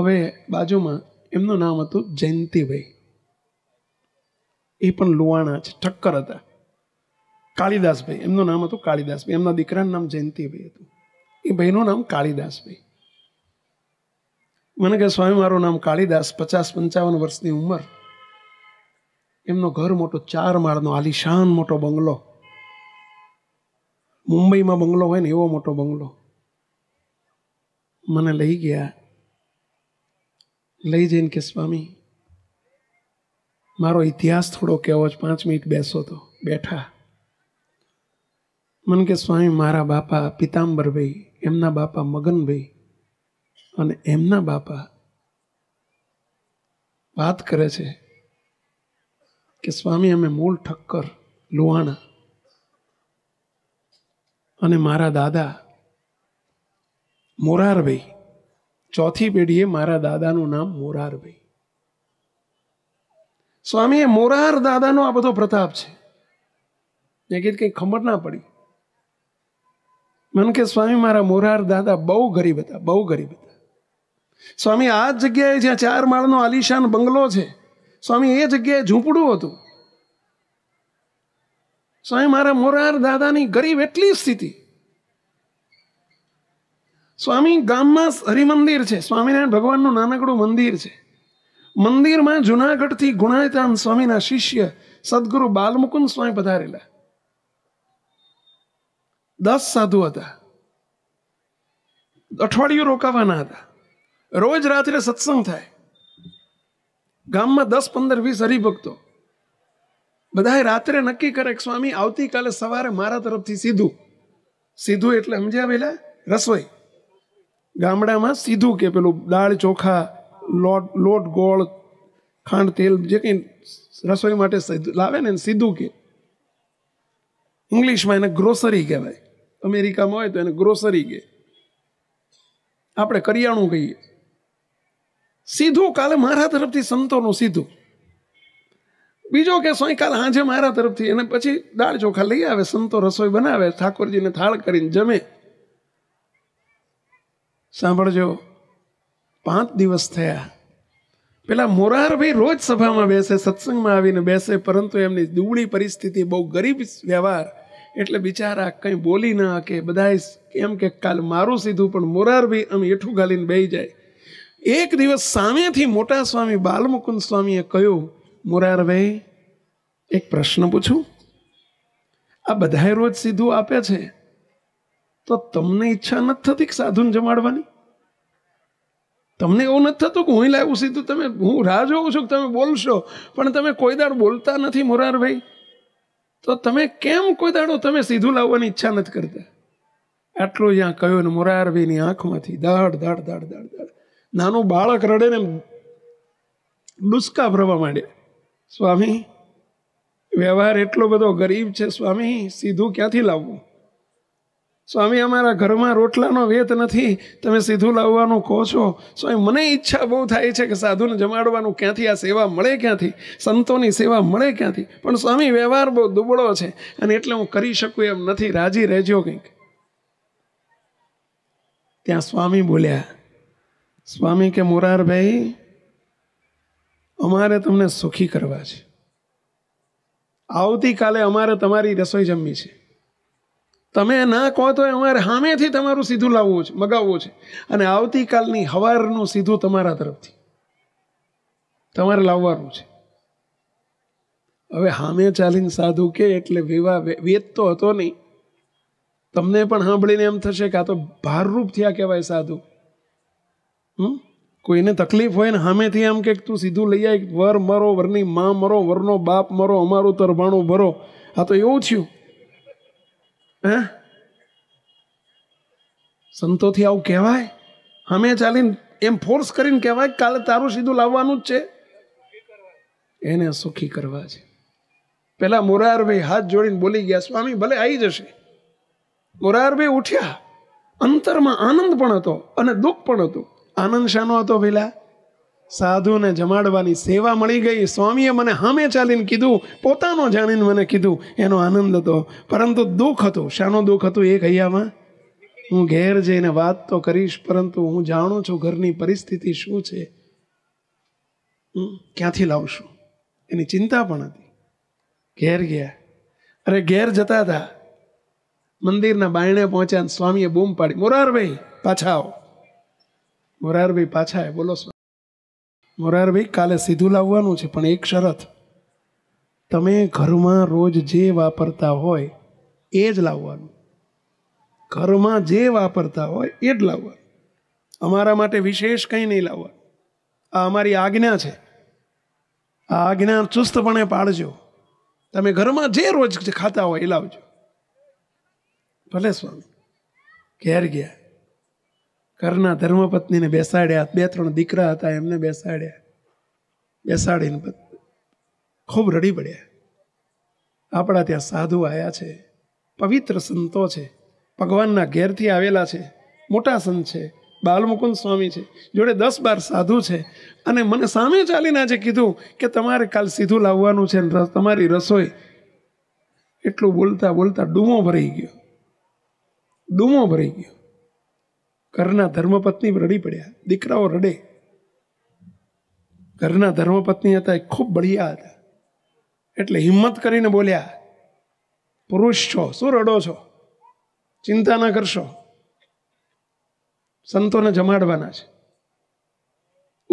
S1: હવે બાજુમાં એમનું નામ હતું જયંતિભાઈ એ પણ લુવાણા છે ઠક્કર હતા કાળિદાસભાઈ એમનું નામ હતું કાળીદાસભાઈ એમના દીકરાનું નામ જયંતિભાઈ હતું એ ભાઈનું નામ કાળીદાસભાઈ મને કહે સ્વામી મારું નામ કાળીદાસ પચાસ પંચાવન વર્ષની ઉંમર એમનો ઘર મોટો ચાર માળનો આલિશાન મોટો બંગલો મુંબઈમાં બંગલો હોય ને એવો મોટો બંગલો મને લઈ ગયા લઈ જઈને કે સ્વામી મારો ઇતિહાસ થોડો કહેવો જ પાંચ મિનિટ બેસો તો બેઠા મને કે સ્વામી મારા બાપા પિતાંબરભાઈ એમના બાપા મગનભાઈ અને એમના બાપા વાત કરે છે કે સ્વામી અમે મૂળ ઠક્કર લુહાણા અને મારા દાદા મોરારભાઈ ચોથી પેઢીએ મારા દાદાનું નામ મોરારભાઈ સ્વામી એ મોરાર દાદાનો આ બધો પ્રતાપ છે મેં કીધું કંઈ ખબર ના પડી મને કે સ્વામી મારા મોરાર દાદા બહુ ગરીબ હતા બહુ ગરીબ હતા સ્વામી આ જગ્યાએ જ્યાં ચાર માળનો આલિશાન બંગલો છે સ્વામી એ જગ્યાએ ઝૂંપડું હતું સ્વામી મારા મોરાર દાદાની ગરીબ એટલી સ્થિતિ સ્વામી ગામમાં હરિમંદિર છે સ્વામિનારાયણ ભગવાનનું નાનકડું મંદિર છે મંદિરમાં જુનાગઢથી ગુણાયતાન સ્વામીના શિષ્ય સદગુરુ બાલમુકુંદ સ્વામી પધારેલા દસ સાધુ હતા અઠવાડિયું રોકાવાના હતા રોજ રાત્રે સત્સંગ થાય ગામમાં દસ પંદર વીસ હરિભક્તો બધાએ રાત્રે નક્કી કરે કે સ્વામી આવતીકાલે સવારે મારા તરફથી સીધું સીધું એટલે સમજ્યા પેલા રસોઈ ગામડામાં સીધું કે પેલું દાળ ચોખા લોટ લોટ ગોળ ખાંડ તેલ જે કંઈ રસોઈ માટે લાવે ને સીધું કે ઇંગ્લિશમાં એને ગ્રોસરી કહેવાય અમેરિકામાં હોય તો એને ગ્રોસરી કે આપણે કરિયાણું કહીએ સીધું કાલે મારા તરફથી સંતોનું સીધું બીજો કે સોય કાલ હાજે મારા તરફથી અને પછી દાળ ચોખા લઈ આવે સંતો રસોઈ બનાવે ઠાકોરજીને થાળ કરીને જમે સાંભળજો પાંચ દિવસ થયા પેલા મોરારભાઈ રોજ સભામાં બેસે સત્સંગમાં આવીને બેસે પરંતુ એમની દુબળી પરિસ્થિતિ બહુ ગરીબ વ્યવહાર એટલે બિચારા કંઈ બોલી ના કે બધાએ એમ કે કાલ મારું સીધું પણ મોરારભાઈ આમ હેઠું ગાલીને બેહી જાય એક દિવસ સામેથી મોટા સ્વામી બાલમુકુંદ સ્વામીએ કહ્યું મોરારભાઈ એક પ્રશ્ન પૂછું આ બધાએ રોજ સીધું આપે છે તો તમને ઈચ્છા નથી થતી કે સાધુને જમાડવાની તમને એવું નથી થતું કે હું લાવું સીધું તમે હું રાહ જોઉં છું કે તમે બોલશો પણ તમે કોઈ દાડ બોલતા નથી મોરારભાઈ તો તમે કેમ કોઈ દાડો તમે સીધું લાવવાની ઈચ્છા નથી કરતા આટલું જ્યાં કહ્યું ને મોરારભાઈની આંખમાંથી દાડ દાડ દાડ દાડ દાડ નાનું બાળક રડે ને ડુસકા ભરવા માંડ્યા સ્વામી વ્યવહાર એટલો બધો ગરીબ છે સ્વામી સીધું ક્યાંથી લાવવું સ્વામી અમારા ઘરમાં રોટલાનો વેત નથી તમે સીધું લાવવાનું કહો છો સ્વામી મને ઈચ્છા બહુ થાય છે કે સાધુને જમાડવાનું ક્યાંથી આ સેવા મળે ક્યાંથી સંતોની સેવા મળે ક્યાંથી પણ સ્વામી વ્યવહાર બહુ દુબળો છે અને એટલે હું કરી શકું એમ નથી રાજી રહેજો કંઈક ત્યાં સ્વામી બોલ્યા સ્વામી કે મુરારભાઈ અમારે તમને સુખી કરવા છે આવતીકાલે અમારે તમારી રસોઈ જમવી છે તમે ના કહો તો અમારે સામેથી તમારું સીધું લાવવું છે મગાવવું છે અને આવતીકાલની હવારનું સીધું તમારા તરફથી તમારે લાવવાનું છે હવે સામે ચાલીને સાધુ કે એટલે વિવાહ વેદ તો હતો નહીં તમને પણ સાંભળીને એમ થશે કે આ તો ભારરૂપ થયા કહેવાય સાધુ કોઈને તકલીફ હોય ને સામેથી આમ કે તું સીધું લઈ આવી વર મરો વરની માં મરો વરનો બાપ મરો અમારું તરભાણું ભરો આ તો એવું થયું હે સંતોથી આવું કહેવાય અમે ચાલીને એમ ફોર્સ કરીને કહેવાય કાલે તારું સીધું લાવવાનું જ છે એને સુખી કરવા છે પેલા મોરારભાઈ હાથ જોડીને બોલી ગયા સ્વામી ભલે આવી જશે મોરારભાઈ ઉઠ્યા અંતરમાં આનંદ પણ હતો અને દુઃખ પણ હતું આનંદ શાનો હતો પેલા સાધુને જમાડવાની સેવા મળી ગઈ સ્વામીએ મને હામે ચાલીને કીધું પોતાનો જાણીને મને કીધું એનો આનંદ હતો પરંતુ દુઃખ હતું શાનો દુઃખ હતું એ કહ્યામાં હું ઘેર જઈને વાત તો કરીશ પરંતુ હું જાણું છું ઘરની પરિસ્થિતિ શું છે હું ક્યાંથી લાવશું એની ચિંતા પણ હતી ઘેર ગયા અરે ઘેર જતા હતા મંદિરના બાયણે પહોંચ્યા સ્વામીએ બૂમ પાડી મોરારભાઈ પાછા આવો મોરારભાઈ પાછા એ બોલો મોરારભાઈ કાલે સીધું લાવવાનું છે પણ એક શરત તમે ઘરમાં રોજ જે વાપરતા હોય એ જ લાવવાનું ઘરમાં જે વાપરતા હોય એ જ લાવવાનું અમારા માટે વિશેષ કંઈ નહીં લાવવાનું આ અમારી આજ્ઞા છે આ આજ્ઞા ચુસ્તપણે પાળજો તમે ઘરમાં જે રોજ ખાતા હોય એ લાવજો ભલે સ્વામી ઘેર ગયા ઘરના ધર્મપત્નીને બેસાડ્યા બે ત્રણ દીકરા હતા એમને બેસાડ્યા બેસાડીને ખૂબ રડી પડ્યા આપણા ત્યાં સાધુ આવ્યા છે પવિત્ર સંતો છે ભગવાનના ઘેરથી આવેલા છે મોટા સંત છે બાલમુકુંદ સ્વામી છે જોડે દસ બાર સાધુ છે અને મને સામે ચાલીને આજે કીધું કે તમારે કાલ સીધું લાવવાનું છે ને તમારી રસોઈ એટલું બોલતા બોલતા ડૂમો ભરાઈ ગયો ડૂમો ભરાઈ ગયો ઘરના ધર્મપત્ની રડી પડ્યા દીકરાઓ રડે ઘરના ધર્મપત્ની હતા એ ખૂબ બળિયા હતા એટલે હિંમત કરીને બોલ્યા પુરુષ છો શું રડો છો ચિંતા ના કરશો સંતોને જમાડવાના છે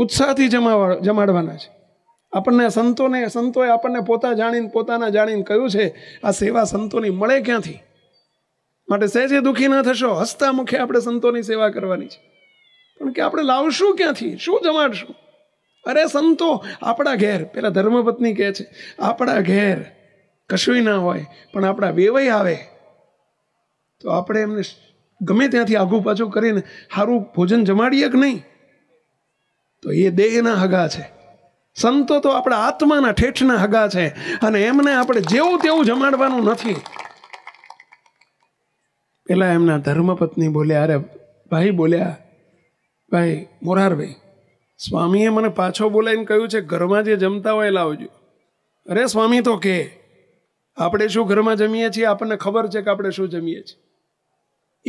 S1: ઉત્સાહથી જમાવા જમાડવાના છે આપણને સંતોને સંતોએ આપણને પોતા જાણીને પોતાના જાણીને કહ્યું છે આ સેવા સંતોની મળે ક્યાંથી માટે સહેજે દુઃખી ના થશો હસતા મુખે આપણે સંતોની સેવા કરવાની છે પણ કે આપણે લાવશું ક્યાંથી શું જમાડશું અરે સંતો આપણા ઘેર પેલા ધર્મપત્ની કહે છે આપણા ઘેર કશું ના હોય પણ આપણા વેવાઈ આવે તો આપણે એમને ગમે ત્યાંથી આઘું પાછું કરીને સારું ભોજન જમાડીએ કે નહીં તો એ દેહના હગા છે સંતો તો આપણા આત્માના ઠેઠના હગા છે અને એમને આપણે જેવું તેવું જમાડવાનું નથી પહેલાં એમના ધર્મપત્ની બોલ્યા અરે ભાઈ બોલ્યા ભાઈ મોરારભાઈ સ્વામીએ મને પાછો બોલાવીને કહ્યું છે ઘરમાં જે જમતા હોય લાવજો અરે સ્વામી તો કે આપણે શું ઘરમાં જમીએ છીએ આપણને ખબર છે કે આપણે શું જમીએ છીએ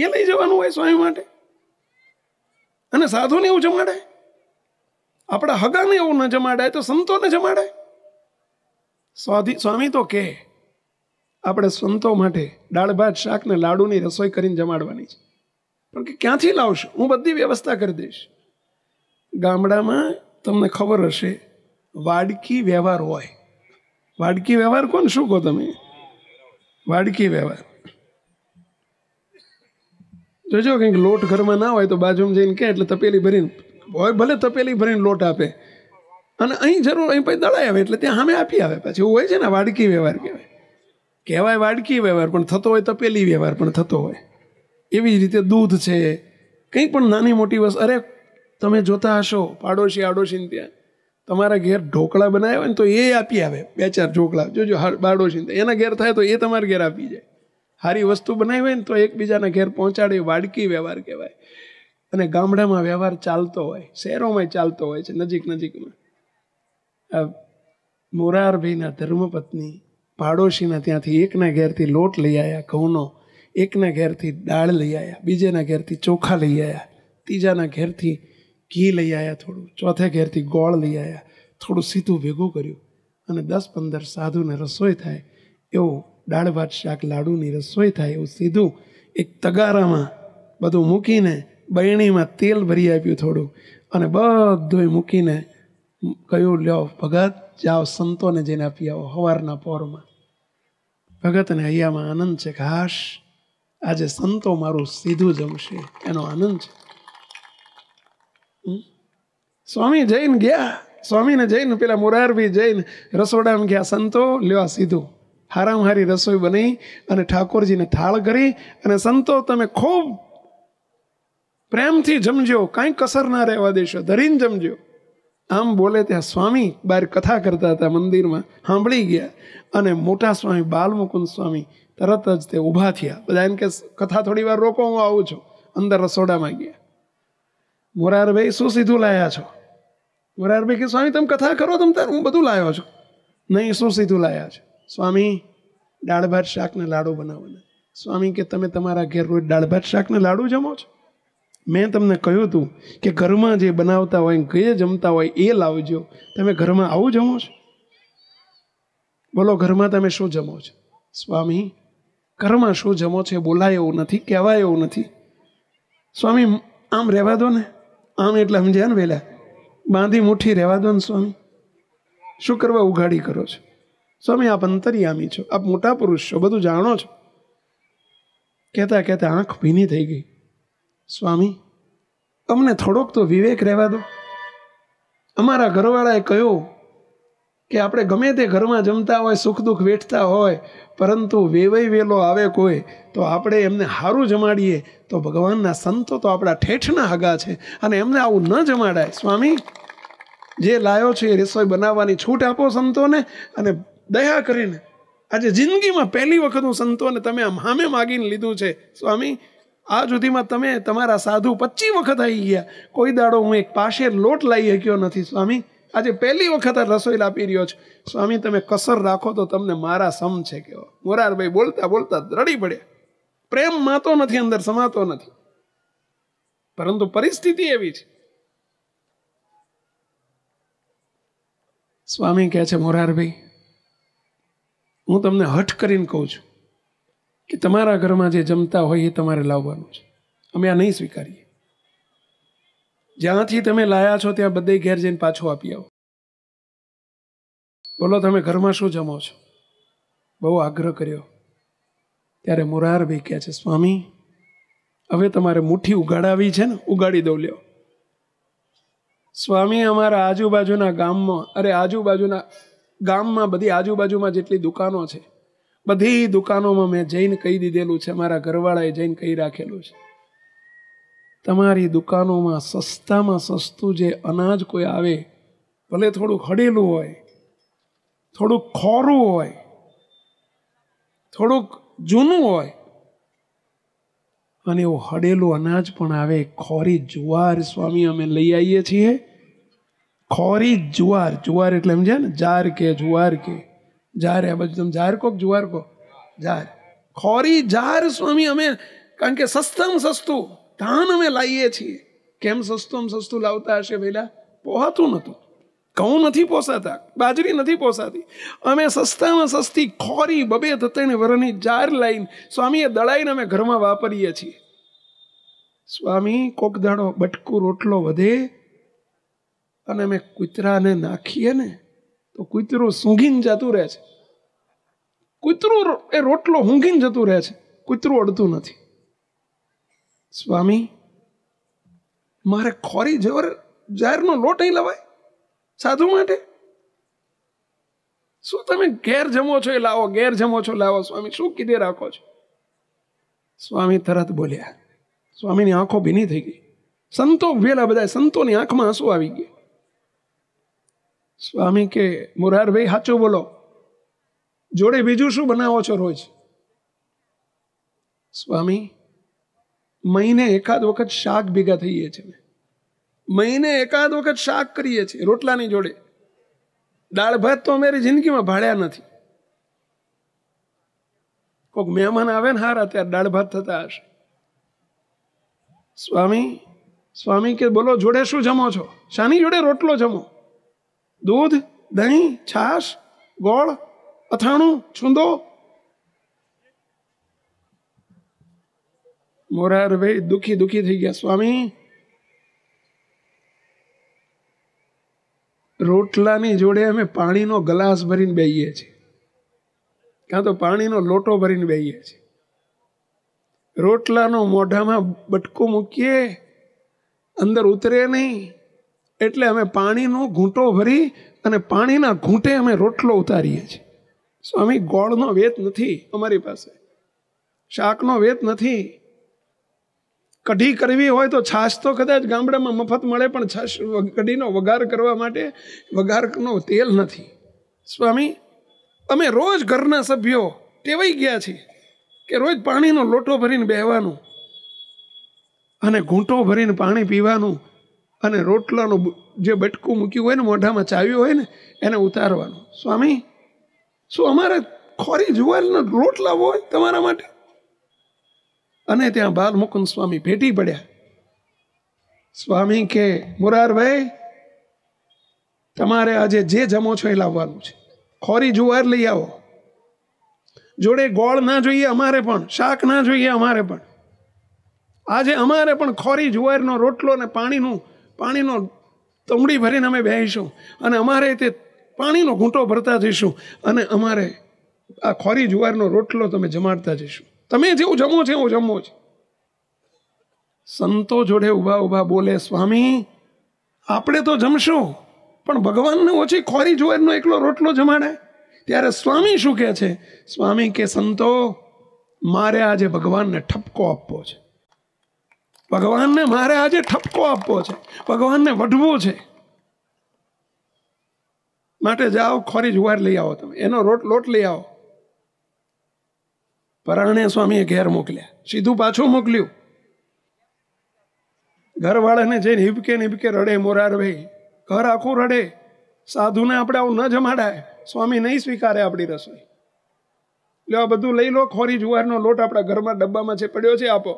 S1: એ લઈ જવાનું હોય સ્વામી માટે અને સાધુને એવું જમાડે આપણા હગાને એવું ન જમાડાય તો સંતોને જમાડે સ્વાધી સ્વામી તો કે આપણે સંતો માટે દાળ ભાત શાક ને લાડુની રસોઈ કરીને જમાડવાની છે પણ કે ક્યાંથી લાવશો હું બધી વ્યવસ્થા કરી દઈશ ગામડામાં તમને ખબર હશે વાડકી વ્યવહાર હોય વાડકી વ્યવહાર કોણ શું કહો તમે વાડકી વ્યવહાર જોજો કંઈક લોટ ઘરમાં ના હોય તો બાજુમાં જઈને કે એટલે તપેલી ભરીને હોય ભલે તપેલી ભરીને લોટ આપે અને અહીં જરૂર અહીં પછી દળાઈ આવે એટલે ત્યાં સામે આપી આવે પાછી એવું હોય છે ને વાડકી વ્યવહાર કહેવાય કહેવાય વાડકી વ્યવહાર પણ થતો હોય તપેલી વ્યવહાર પણ થતો હોય એવી જ રીતે દૂધ છે કંઈ પણ નાની મોટી વસ્તુ અરે તમે જોતા હશો પાડોશી આડોશીને ત્યાં તમારા ઘેર ઢોકળા બનાવ્યા હોય ને તો એ આપી આવે બે ચાર ઢોકળા જોજો બાડોશીને એના ઘેર થાય તો એ તમારા ઘેર આપી જાય સારી વસ્તુ બનાવી હોય ને તો એકબીજાના ઘેર પહોંચાડે વાડકી વ્યવહાર કહેવાય અને ગામડામાં વ્યવહાર ચાલતો હોય શહેરોમાં ચાલતો હોય છે નજીક નજીકમાં મોરારભાઈના ધર્મપત્ની પાડોશીના ત્યાંથી એકના ઘેરથી લોટ લઈ આવ્યા ઘઉંનો એકના ઘેરથી દાળ લઈ આવ્યા બીજેના ઘેરથી ચોખા લઈ આવ્યા ત્રીજાના ઘેરથી ઘી લઈ આવ્યા થોડું ચોથે ઘેરથી ગોળ લઈ આવ્યા થોડું સીધું ભેગું કર્યું અને દસ પંદર સાધુને રસોઈ થાય એવું દાળ ભાત શાક લાડુની રસોઈ થાય એવું સીધું એક તગારામાં બધું મૂકીને બહેણીમાં તેલ ભરી આપ્યું થોડું અને બધું મૂકીને કહ્યું લ્યો ભગત જાઓ સંતોને જઈને આપી આવો સવારના પોરમાં ભગતને હૈયામાં આનંદ છે કે આજે સંતો મારું સીધું જમશે એનો આનંદ છે સ્વામી જૈન ગયા સ્વામીને જૈન પેલા મુરારભી જઈને રસોડામાં ગયા સંતો લેવા સીધું હારામ હારી રસોઈ બની અને ઠાકોરજીને થાળ કરી અને સંતો તમે ખૂબ પ્રેમથી જમજો કાંઈ કસર ના રહેવા દેશો ધરીને જમજો આમ બોલે ત્યાં સ્વામી બહાર કથા કરતા હતા મંદિરમાં સાંભળી ગયા અને મોટા સ્વામી બાલમુકુંદ સ્વામી તરત જ તે ઊભા થયા બધા એમ કે કથા થોડી વાર રોકો હું આવું છું અંદર રસોડામાં ગયા મોરારભાઈ શું સીધું લાયા છો મોરારભાઈ કે સ્વામી તમે કથા કરો તમે તાર હું બધું લાવ્યો છું નહીં શું સીધું લાયા છે સ્વામી દાળ ભાત શાકને લાડુ બનાવવાના સ્વામી કે તમે તમારા ઘેર રોજ દાળ ભાત શાકને લાડુ જમો છો મેં તમને કહ્યું હતું કે ઘરમાં જે બનાવતા હોય જે જમતા હોય એ લાવજો તમે ઘરમાં આવું જમો છો બોલો ઘરમાં તમે શું જમો છો સ્વામી ઘરમાં શું જમો છે બોલાય એવું નથી કહેવાય એવું નથી સ્વામી આમ રહેવા દો ને આમ એટલે સમજ્યા ને વહેલા બાંધી મુઠ્ઠી રહેવા દો ને સ્વામી શું કરવા ઉઘાડી કરો છો સ્વામી આપ અંતરિયામી છો આપ મોટા પુરુષ છો બધું જાણો છો કહેતા કહેતા આંખ ભીની થઈ ગઈ સ્વામી અમને થોડોક તો વિવેક રહેવા દો અમારા ઘરવાળાએ કહ્યું કે આપણે ગમે તે ઘરમાં જમતા હોય સુખ દુઃખ વેઠતા હોય પરંતુ વેવાઈ વેલો આવે કોઈ તો આપણે એમને સારું જમાડીએ તો ભગવાનના સંતો તો આપણા ઠેઠના હગા છે અને એમને આવું ન જમાડાય સ્વામી જે લાયો છે એ રસોઈ બનાવવાની છૂટ આપો સંતોને અને દયા કરીને આજે જિંદગીમાં પહેલી વખત હું સંતોને તમે આમ હામે માગીને લીધું છે સ્વામી આ સુધીમાં તમે તમારા સાધુ પચીસ વખત આવી ગયા કોઈ દાડો હું એક પાસે લોટ લાવી શક્યો નથી સ્વામી આજે પહેલી વખત રસોઈ લાપી રહ્યો છે સ્વામી તમે કસર રાખો તો તમને મારા સમ છે કેવો મોરારભાઈ બોલતા બોલતા રડી પડ્યા પ્રેમ માતો નથી અંદર સમાતો નથી પરંતુ પરિસ્થિતિ એવી છે સ્વામી કહે છે મોરારભાઈ હું તમને હઠ કરીને કહું છું કે તમારા ઘરમાં જે જમતા હોય એ તમારે લાવવાનું છે અમે આ નહીં સ્વીકારીએ જ્યાંથી તમે લાયા છો ત્યાં બધે ઘેર જઈને પાછો આપી આવો બોલો તમે ઘરમાં શું જમો છો બહુ આગ્રહ કર્યો ત્યારે મુરારભાઈ કહે છે સ્વામી હવે તમારે મુઠ્ઠી ઉગાડાવી છે ને ઉગાડી દઉં લ્યો સ્વામી અમારા આજુબાજુના ગામમાં અરે આજુબાજુના ગામમાં બધી આજુબાજુમાં જેટલી દુકાનો છે બધી દુકાનોમાં મેં જઈને કહી દીધેલું છે મારા ઘરવાળાએ જઈને કહી રાખેલું છે તમારી દુકાનોમાં સસ્તામાં સસ્તું જે અનાજ કોઈ આવે ભલે થોડુંક હડેલું હોય થોડુંક ખોરું હોય થોડુંક જૂનું હોય અને એવું હડેલું અનાજ પણ આવે ખોરી જુવાર સ્વામી અમે લઈ આવીએ છીએ ખોરી જુવાર જુવાર એટલે સમજ્યા ને જાર કે જુવાર કે જાર એ બાજુ તમે જાર કોક જુવાર કો જાર ખોરી જાર સ્વામી અમે કારણ કે સસ્તમ સસ્તું ધાન અમે લાવીએ છીએ કેમ સસ્તું સસ્તું લાવતા હશે પહેલાં પોહાતું નહોતું ઘઉં નથી પોસાતા બાજરી નથી પોસાતી અમે સસ્તામાં સસ્તી ખોરી બબે ધતેને વરની જાર લાઈન સ્વામીએ દળાઈને અમે ઘરમાં વાપરીએ છીએ સ્વામી કોક દાડો બટકું રોટલો વધે અને અમે કૂતરાને નાખીએ ને તો કૂતરું સૂંઘીને જતું રહે છે કૂતરું એ રોટલો ઊંઘીને જતું રહે છે કૂતરું અડતું નથી સ્વામી મારે ખોરી જવર જાહેરનો લોટ અહીં લવાય સાધુ માટે શું તમે ઘેર જમો છો એ લાવો ઘેર જમો છો લાવો સ્વામી શું કીધે રાખો છો સ્વામી તરત બોલ્યા સ્વામીની આંખો ભીની થઈ ગઈ સંતો ઉભેલા બધા સંતોની આંખમાં આંસુ આવી ગયા સ્વામી કે મુરારભાઈ સાચું બોલો જોડે બીજું શું બનાવો છો રોજ સ્વામી મહિને એકાદ વખત શાક ભેગા થઈએ છીએ મહિને એકાદ વખત શાક કરીએ છીએ રોટલાની જોડે દાળ ભાત તો અમારી જિંદગીમાં ભાડ્યા નથી કોઈક મહેમાન આવે ને હારા ત્યારે દાળ ભાત થતા હશે સ્વામી સ્વામી કે બોલો જોડે શું જમો છો શાની જોડે રોટલો જમો दूध दही छाछ गड़ अठाणु छंदो मोर आरे वे दुखी दुखी થઈ ગયા સ્વામી રોટલા ની જોડે અમે પાણી નો ગ્લાસ ભરીને બેહીએ છે કાં તો પાણી નો લોટો ભરીને બેહીએ છે રોટલા નો મોઢા માં બટકો મૂકીએ અંદર उतरे ને એટલે અમે પાણીનો ઘૂંટો ભરી અને પાણીના ઘૂંટે અમે રોટલો ઉતારીએ છીએ સ્વામી ગોળનો વેત નથી અમારી પાસે શાકનો વેત નથી કઢી કરવી હોય તો છાશ તો કદાચ ગામડામાં મફત મળે પણ છાશ કઢીનો વઘાર કરવા માટે વઘારનો તેલ નથી સ્વામી અમે રોજ ઘરના સભ્યો ટેવાઈ ગયા છીએ કે રોજ પાણીનો લોટો ભરીને બેહવાનું અને ઘૂંટો ભરીને પાણી પીવાનું અને રોટલાનું જે બટકું મૂક્યું હોય ને મોઢામાં ચાવ્યું હોય ને એને ઉતારવાનું સ્વામી શું અમારે ખોરી જુવારનો રોટલા હોય તમારા માટે અને ત્યાં બાલ મુકુંદ સ્વામી ભેટી પડ્યા સ્વામી કે મુરારભાઈ તમારે આજે જે જમો છો એ લાવવાનું છે ખોરી જુવાર લઈ આવો જોડે ગોળ ના જોઈએ અમારે પણ શાક ના જોઈએ અમારે પણ આજે અમારે પણ ખોરી જુવારનો રોટલો ને પાણીનું પાણીનો તમડી ભરીને અમે બેસીશું અને અમારે તે પાણીનો ઘૂંટો ભરતા જઈશું અને અમારે આ ખોરી જુવારનો રોટલો તમે જમાડતા જઈશું તમે જેવું જમો છો એવું જમો છો સંતો જોડે ઊભા ઊભા બોલે સ્વામી આપણે તો જમશું પણ ભગવાનને ઓછી ખોરી જુવારનો એકલો રોટલો જમાડે ત્યારે સ્વામી શું કહે છે સ્વામી કે સંતો મારે આજે ભગવાનને ઠપકો આપવો છે ભગવાનને મારે આજે ઠપકો આપવો છે ભગવાનને વઢવું છે માટે જાઓ ખોરી જુવાર લઈ આવો તમે એનો રોટ લોટ લઈ આવો પરાણે સ્વામીએ ઘેર મોકલ્યા સીધું પાછું મોકલ્યું ઘરવાળાને જઈને હિબકે નિબકે રડે મોરારભાઈ ઘર આખું રડે સાધુને આપણે આવું ન જમાડાય સ્વામી નહીં સ્વીકારે આપણી રસોઈ લ્યો બધું લઈ લો ખોરી જુવારનો લોટ આપણા ઘરમાં ડબ્બામાં છે પડ્યો છે આપો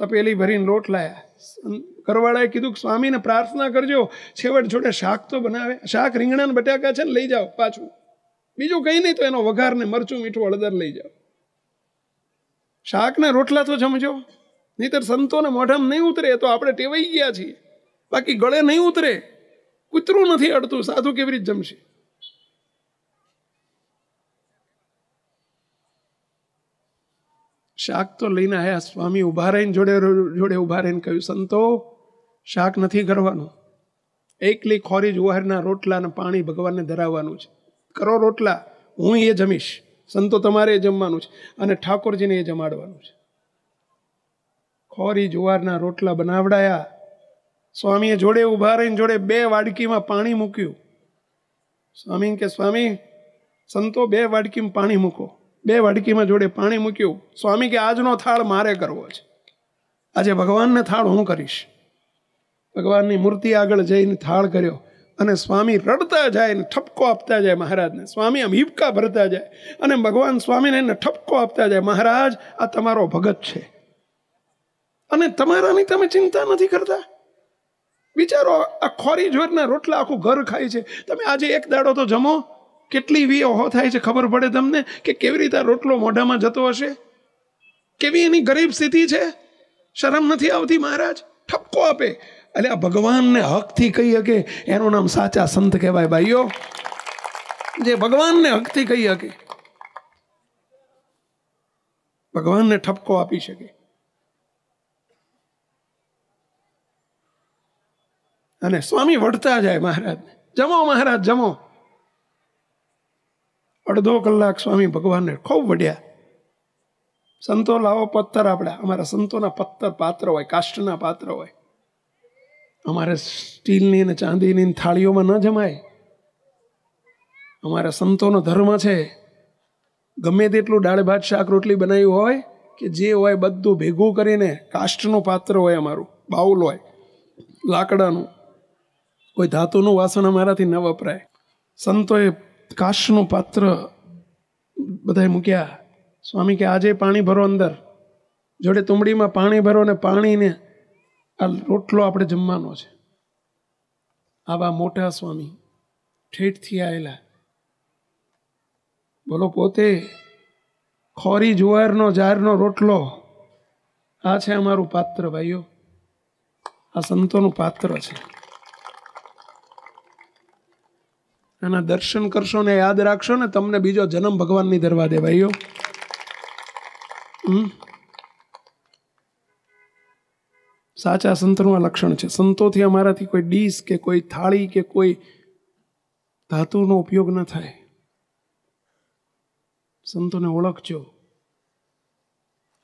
S1: તપેલી ભરીને લોટ લાયા ઘરવાળાએ કીધું કે સ્વામીને પ્રાર્થના કરજો છેવટ જોડે શાક તો બનાવે શાક રીંગણાને બટાકા છે ને લઈ જાઓ પાછું બીજું કંઈ નહીં તો એનો વઘાર ને મરચું મીઠું હળદર લઈ જાઓ શાકને રોટલા તો જમજો નહીતર સંતોને મોઢામાં નહીં ઉતરે તો આપણે ટેવાઈ ગયા છીએ બાકી ગળે નહીં ઉતરે કૂતરું નથી અડતું સાધુ કેવી રીતે જમશે શાક તો લઈને આવ્યા સ્વામી ઊભા રહીને જોડે જોડે ઊભા રહીને કહ્યું સંતો શાક નથી કરવાનું એકલી ખોરી જુવારના રોટલા અને પાણી ભગવાનને ધરાવવાનું છે કરો રોટલા હું એ જમીશ સંતો તમારે એ જમવાનું છે અને ઠાકોરજીને એ જમાડવાનું છે ખોરી જુવારના રોટલા બનાવડાયા સ્વામીએ જોડે ઊભા રહીને જોડે બે વાડકીમાં પાણી મૂક્યું સ્વામી કે સ્વામી સંતો બે વાડકીમાં પાણી મૂકો બે વાડકીમાં જોડે પાણી મૂક્યું સ્વામી કે આજનો થાળ મારે કરવો છે આજે ભગવાનને થાળ હું કરીશ ભગવાનની મૂર્તિ આગળ જઈને થાળ કર્યો અને સ્વામી રડતા જાય અને ઠપકો આપતા જાય મહારાજને સ્વામી આમ હિપકા ભરતા જાય અને ભગવાન સ્વામીને એને ઠપકો આપતા જાય મહારાજ આ તમારો ભગત છે અને તમારાની તમે ચિંતા નથી કરતા બિચારો આ ખોરી જોરના રોટલા આખું ઘર ખાય છે તમે આજે એક દાડો તો જમો કેટલી વીઓ થાય છે ખબર પડે તમને કે કેવી રીતે રોટલો મોઢામાં જતો હશે કેવી એની ગરીબ સ્થિતિ છે શરમ નથી આવતી મહારાજ ઠપકો આપે એટલે આ ભગવાનને હકથી કહી શકે એનું નામ સાચા સંત કહેવાય ભાઈઓ જે ભગવાનને હકથી કહી શકે ભગવાનને ઠપકો આપી શકે અને સ્વામી વળતા જાય મહારાજ જમો મહારાજ જમો અડધો કલાક સ્વામી ભગવાનને ખૂબ વઢ્યા સંતો લાવો પથ્થર આપણા અમારા સંતોના પથ્થર પાત્ર હોય કાષ્ટના પાત્ર હોય અમારે સ્ટીલની ને ચાંદીની થાળીઓમાં ન જમાય અમારા સંતોનો ધર્મ છે ગમે તેટલું દાળ ભાત શાક રોટલી બનાવ્યું હોય કે જે હોય બધું ભેગું કરીને કાષ્ટનું પાત્ર હોય અમારું બાઉલ હોય લાકડાનું કોઈ ધાતુનું વાસણ અમારાથી ન વપરાય સંતોએ કાશનું પાત્ર બધાએ મૂક્યા સ્વામી કે આજે પાણી ભરો અંદર જોડે તુંબડીમાં પાણી ભરો ને પાણીને આ રોટલો આપણે જમવાનો છે આવા મોટા સ્વામી ઠેઠથી આવેલા બોલો પોતે ખોરી જુવારનો જારનો રોટલો આ છે અમારું પાત્ર ભાઈઓ આ સંતોનું પાત્ર છે એના દર્શન કરશો ને યાદ રાખશો ને તમને બીજો જન્મ ભગવાનની ધરવા દે ભાઈઓ સાચા સંતનું આ લક્ષણ છે સંતોથી અમારાથી કોઈ ડીશ કે કોઈ થાળી કે કોઈ ધાતુનો ઉપયોગ ન થાય સંતોને ઓળખજો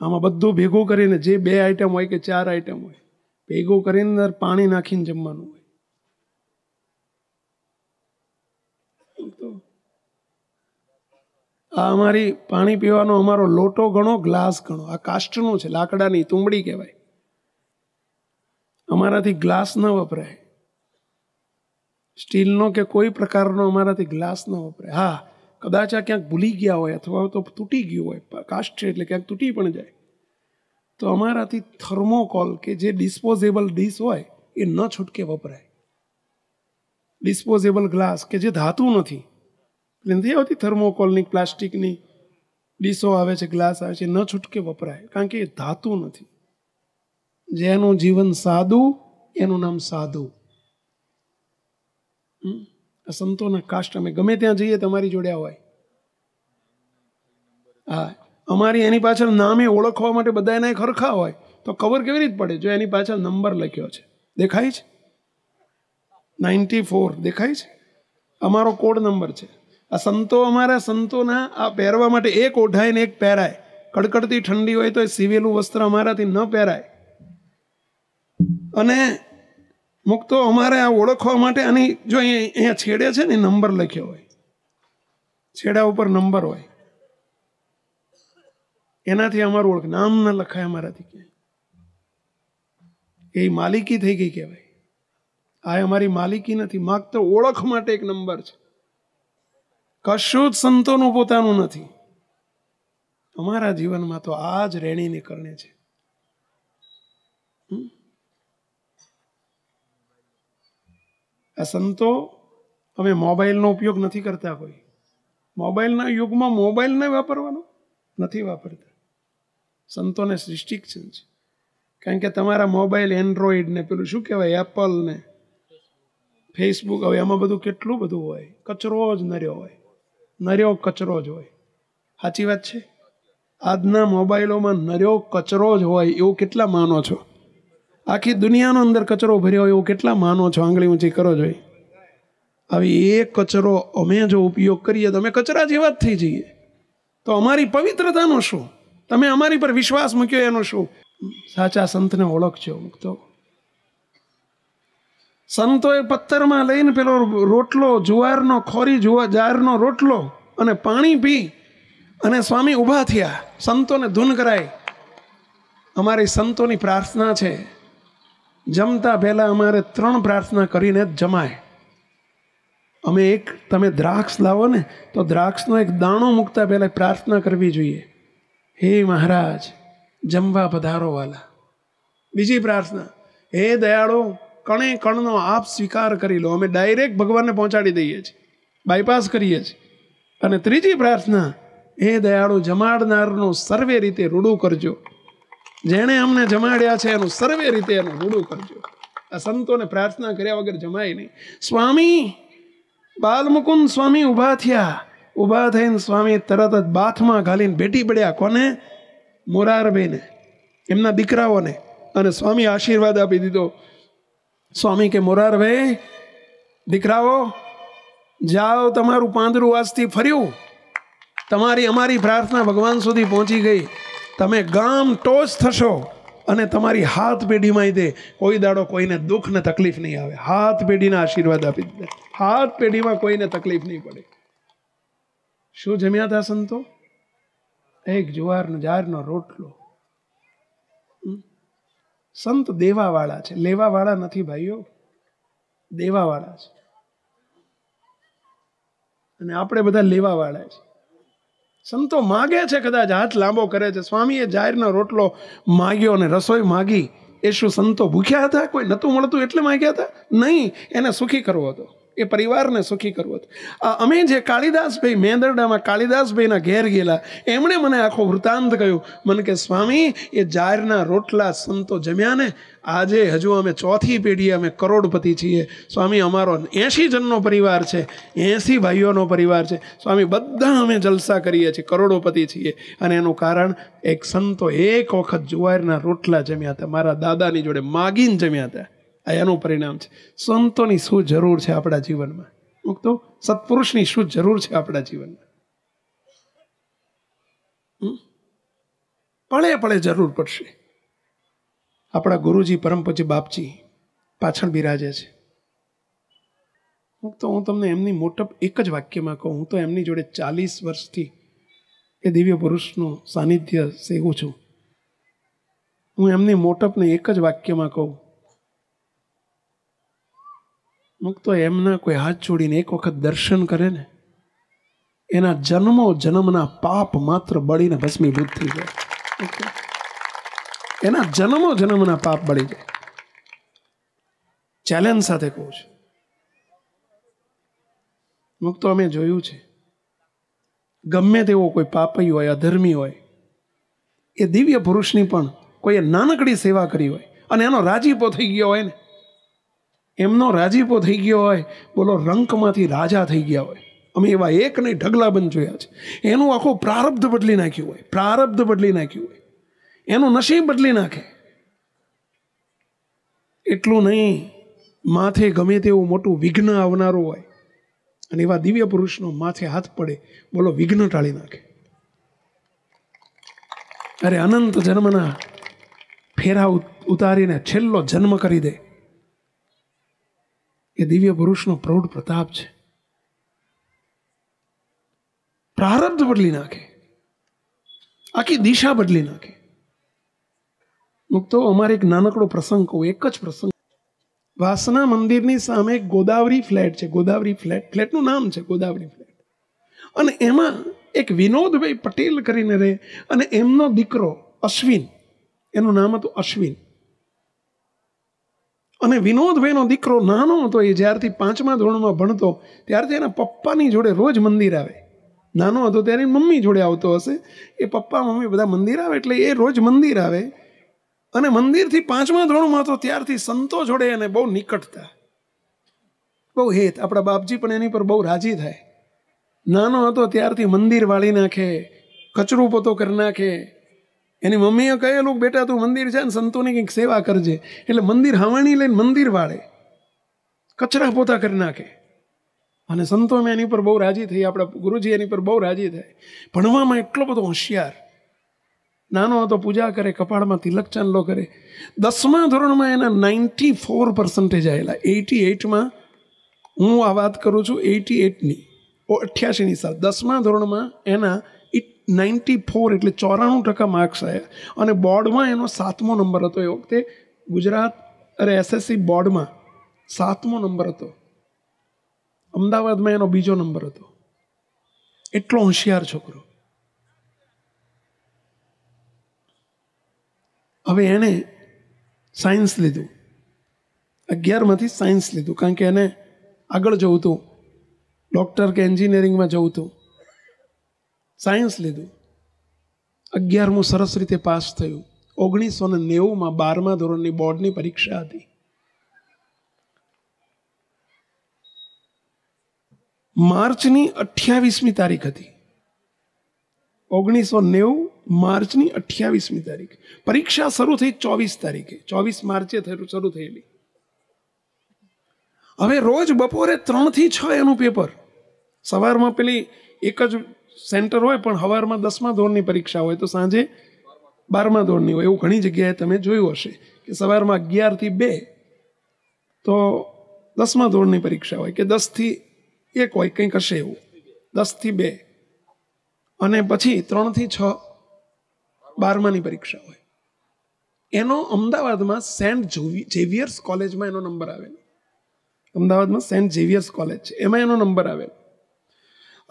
S1: આમાં બધું ભેગું કરીને જે બે આઈટમ હોય કે ચાર આઈટમ હોય ભેગું કરીને પાણી નાખીને જમવાનું હોય આ અમારી પાણી પીવાનો અમારો લોટો ગણો ગ્લાસ ગણો આ કાસ્ટનું છે લાકડાની તુંબડી કહેવાય અમારાથી ગ્લાસ ન વપરાય સ્ટીલનો કે કોઈ પ્રકારનો અમારાથી ગ્લાસ ન વપરાય હા કદાચ આ ક્યાંક ભૂલી ગયા હોય અથવા તો તૂટી ગયું હોય કાસ્ટ છે એટલે ક્યાંક તૂટી પણ જાય તો અમારાથી થર્મોકોલ કે જે ડિસ્પોઝેબલ ડીશ હોય એ ન છૂટકે વપરાય ડિસ્પોઝેબલ ગ્લાસ કે જે ધાતુ નથી એટલે નથી આવતી થર્મોકોલની પ્લાસ્ટિકની ડીશો આવે છે ગ્લાસ આવે છે ન છૂટકે વપરાય કારણ કે એ ધાતુ નથી જેનું જીવન સાદું એનું નામ સાધુ સંતોના કાસ્ટ અમે ગમે ત્યાં જઈએ તમારી જોડે હોય હા અમારી એની પાછળ નામે ઓળખવા માટે બધા એના ખરખા હોય તો ખબર કેવી રીતે પડે જો એની પાછળ નંબર લખ્યો છે દેખાય છે નાઇન્ટી ફોર દેખાય છે અમારો કોડ નંબર છે આ સંતો અમારા સંતોના આ પહેરવા માટે એક ઓઢાય ને એક પહેરાય કડકડતી ઠંડી હોય તો એ સિવેલું વસ્ત્ર અમારાથી ન પહેરાય અને મુક્તો અમારે આ ઓળખવા માટે આની જો અહીંયા અહીંયા છેડે છે ને નંબર લખ્યો હોય છેડા ઉપર નંબર હોય એનાથી અમારું ઓળખ નામ ન લખાય અમારાથી ક્યાંય એ માલિકી થઈ ગઈ કહેવાય આ અમારી માલિકી નથી માગતો ઓળખ માટે એક નંબર છે કશું જ સંતોનું પોતાનું નથી અમારા જીવનમાં તો આ જ રેણીની કરણે છે આ સંતો હવે મોબાઈલનો ઉપયોગ નથી કરતા કોઈ મોબાઈલના યુગમાં મોબાઈલને વાપરવાનો નથી વાપરતા સંતોને રિસ્ટ્રિક્શન છે કારણ કે તમારા મોબાઈલ એન્ડ્રોઈડ ને પેલું શું કહેવાય એપલ ને ફેસબુક હવે એમાં બધું કેટલું બધું હોય કચરો જ નર્યો હોય નર્યો કચરો જ હોય સાચી વાત છે આજના મોબાઈલોમાં નર્યો કચરો જ હોય એવું કેટલા માનો છો આખી દુનિયાનો અંદર કચરો ભર્યો હોય એવું કેટલા માનો છો આંગળી ઊંચી કરો જોઈ હવે એ કચરો અમે જો ઉપયોગ કરીએ તો અમે કચરા જેવા જ થઈ જઈએ તો અમારી પવિત્રતાનો શું તમે અમારી પર વિશ્વાસ મૂક્યો એનો શું સાચા સંતને ઓળખજો મૂકતો સંતોએ પથ્થરમાં લઈને પેલો રોટલો જુવારનો ખોરી જુવા જારનો રોટલો અને પાણી પી અને સ્વામી ઊભા થયા સંતોને ધૂન કરાય અમારી સંતોની પ્રાર્થના છે જમતા પહેલાં અમારે ત્રણ પ્રાર્થના કરીને જ જમાય અમે એક તમે દ્રાક્ષ લાવો ને તો દ્રાક્ષનો એક દાણો મૂકતા પહેલાં પ્રાર્થના કરવી જોઈએ હે મહારાજ જમવા પધારો વાલા બીજી પ્રાર્થના હે દયાળો કણે કણનો આપ સ્વીકાર કરી લો અમે ડાયરેક્ટ ભગવાનને પહોંચાડી દઈએ છીએ બાયપાસ કરીએ છીએ અને ત્રીજી પ્રાર્થના એ દયાળુ જમાડનારનું સર્વે રીતે રૂડું કરજો જેણે અમને જમાડ્યા છે એનું સર્વે રીતે એનું રૂડું કરજો આ સંતોને પ્રાર્થના કર્યા વગર જમાય નહીં સ્વામી બાલમુકુંદ સ્વામી ઊભા થયા ઊભા થઈને સ્વામી તરત જ બાથમાં ઘાલીને ભેટી પડ્યા કોને મોરારભાઈને એમના દીકરાઓને અને સ્વામી આશીર્વાદ આપી દીધો સ્વામી કે મોરારભાઈ દીકરાઓ જાઓ તમારું પાંદરું આજથી ફર્યું તમારી અમારી પ્રાર્થના ભગવાન સુધી પહોંચી ગઈ તમે ગામ ટોચ થશો અને તમારી હાથ પેઢીમાં તે કોઈ દાડો કોઈને દુઃખ ને તકલીફ નહીં આવે હાથ પેઢીના આશીર્વાદ આપી દે હાથ પેઢીમાં કોઈને તકલીફ નહીં પડે શું જમ્યા હતા સંતો એક જુવારનો જારનો રોટલો સંત દેવાવાળા છે લેવાવાળા નથી ભાઈઓ દેવાવાળા છે અને આપણે બધા લેવાવાળા છે સંતો માગે છે કદાચ હાથ લાંબો કરે છે સ્વામીએ જાહેરનો રોટલો માગ્યો અને રસોઈ માગી એ શું સંતો ભૂખ્યા હતા કોઈ નહોતું મળતું એટલે માગ્યા હતા નહીં એને સુખી કરવો હતો એ પરિવારને સુખી કરવો હતો અમે જે કાળિદાસભાઈ મેંદરડામાં કાળિદાસભાઈના ઘેર ગયેલા એમણે મને આખો વૃતાંત કહ્યું મને કે સ્વામી એ જાહેરના રોટલા સંતો જમ્યા ને આજે હજુ અમે ચોથી પેઢીએ અમે કરોડપતિ છીએ સ્વામી અમારો એંશી જણનો પરિવાર છે એંશી ભાઈઓનો પરિવાર છે સ્વામી બધા અમે જલસા કરીએ છીએ કરોડોપતિ છીએ અને એનું કારણ એક સંતો એક વખત જુવારના રોટલા જમ્યા હતા મારા દાદાની જોડે માગીને જમ્યા હતા આ એનું પરિણામ છે સંતોની શું જરૂર છે આપણા જીવનમાં હું તો સત્પુરુષની શું જરૂર છે આપણા જીવનમાં પળે પળે જરૂર પડશે આપણા ગુરુજી પરમપૂજ્ય બાપજી પાછળ બિરાજે છે હું તો હું તમને એમની મોટપ એક જ વાક્યમાં કહું હું તો એમની જોડે ચાલીસ વર્ષથી એ દિવ્ય પુરુષનું સાનિધ્ય સેવું છું હું એમની મોટપને એક જ વાક્યમાં કહું અમુક તો એમના કોઈ હાથ છોડીને એક વખત દર્શન કરે ને એના જન્મો જન્મના પાપ માત્ર બળીને ભસ્મીભૂત થઈ જાય એના જન્મો જન્મના પાપ બળી જાય ચેલેન્જ સાથે કહું છું અમુક તો અમે જોયું છે ગમે તેવો કોઈ પાપી હોય અધર્મી હોય એ દિવ્ય પુરુષની પણ કોઈએ નાનકડી સેવા કરી હોય અને એનો રાજીપો થઈ ગયો હોય ને એમનો રાજીપો થઈ ગયો હોય બોલો રંકમાંથી રાજા થઈ ગયા હોય અમે એવા એક નહીં ઢગલા બંધ જોયા છે એનું આખો પ્રારબ્ધ બદલી નાખ્યું હોય પ્રારબ્ધ બદલી નાખ્યું હોય એનું નસીબ બદલી નાખે એટલું નહીં માથે ગમે તેવું મોટું વિઘ્ન આવનારું હોય અને એવા દિવ્ય પુરુષનો માથે હાથ પડે બોલો વિઘ્ન ટાળી નાખે અરે અનંત જન્મના ફેરા ઉતારીને છેલ્લો જન્મ કરી દે એ દિવ્ય પુરુષનો પ્રૌઢ પ્રતાપ છે પ્રારબ્ધ બદલી નાખે આખી દિશા બદલી નાખે મુક્તો અમારે એક નાનકડો પ્રસંગ કહું એક જ પ્રસંગ વાસના મંદિરની સામે ગોદાવરી ફ્લેટ છે ગોદાવરી ફ્લેટ ફ્લેટનું નામ છે ગોદાવરી ફ્લેટ અને એમાં એક વિનોદભાઈ પટેલ કરીને રહે અને એમનો દીકરો અશ્વિન એનું નામ હતું અશ્વિન અને વિનોદભાઈનો દીકરો નાનો હતો એ જ્યારથી પાંચમા ધોરણમાં ભણતો ત્યારથી એના પપ્પાની જોડે રોજ મંદિર આવે નાનો હતો ત્યારે મમ્મી જોડે આવતો હશે એ પપ્પા મમ્મી બધા મંદિર આવે એટલે એ રોજ મંદિર આવે અને મંદિરથી પાંચમા ધોરણમાં તો ત્યારથી સંતો જોડે એને બહુ નિકટતા બહુ હેત આપણા બાપજી પણ એની પર બહુ રાજી થાય નાનો હતો ત્યારથી મંદિર વાળી નાખે કચરું પોતો કરી નાખે એની મમ્મીએ કહેલું બેટા તું મંદિર છે ને સંતોની કંઈક સેવા કરજે એટલે મંદિર હવાણી લઈને મંદિર વાળે કચરા પોતા કરી નાખે અને સંતો મેં એની પર બહુ રાજી થઈ આપણા ગુરુજી એની પર બહુ રાજી થાય ભણવામાં એટલો બધો હોશિયાર નાનો હતો પૂજા કરે કપાળમાં તિલક ચાંદલો કરે દસમા ધોરણમાં એના નાઇન્ટી ફોર પર્સન્ટેજ આવેલા એટી એટમાં હું આ વાત કરું છું એઇટી એટી ઓ અઠ્યાસીની સાલ દસમા ધોરણમાં એના નાઇન્ટી ફોર એટલે ચોરાણું ટકા માર્ક્સ આવ્યા અને બોર્ડમાં એનો સાતમો નંબર હતો એ વખતે ગુજરાત અરે એસએસસી બોર્ડમાં સાતમો નંબર હતો અમદાવાદમાં એનો બીજો નંબર હતો એટલો હોશિયાર છોકરો હવે એણે સાયન્સ લીધું અગિયારમાંથી સાયન્સ લીધું કારણ કે એને આગળ જવું હતું ડૉક્ટર કે એન્જિનિયરિંગમાં જવું હતું સાયન્સ લીધું અગિયારમું સરસ રીતે પાસ થયું ઓગણીસો ને નેવુંમાં બારમા ધોરણની બોર્ડની પરીક્ષા હતી માર્ચની અઠ્યાવીસમી તારીખ હતી ઓગણીસો નેવું માર્ચની અઠ્યાવીસમી તારીખ પરીક્ષા શરૂ થઈ ચોવીસ તારીખે ચોવીસ માર્ચે શરૂ થયેલી હવે રોજ બપોરે ત્રણથી છ એનું પેપર સવારમાં પેલી એક જ સેન્ટર હોય પણ હવારમાં દસમા ધોરણની પરીક્ષા હોય તો સાંજે બારમા ધોરણની હોય એવું ઘણી જગ્યાએ તમે જોયું હશે કે સવારમાં અગિયારથી બે તો દસમા ધોરણની પરીક્ષા હોય કે દસથી એક હોય કંઈક હશે એવું દસથી બે અને પછી ત્રણથી છ બારમાની પરીક્ષા હોય એનો અમદાવાદમાં સેન્ટ ઝેવિયર્સ કોલેજમાં એનો નંબર આવેલો અમદાવાદમાં સેન્ટ ઝેવિયર્સ કોલેજ છે એમાં એનો નંબર આવેલો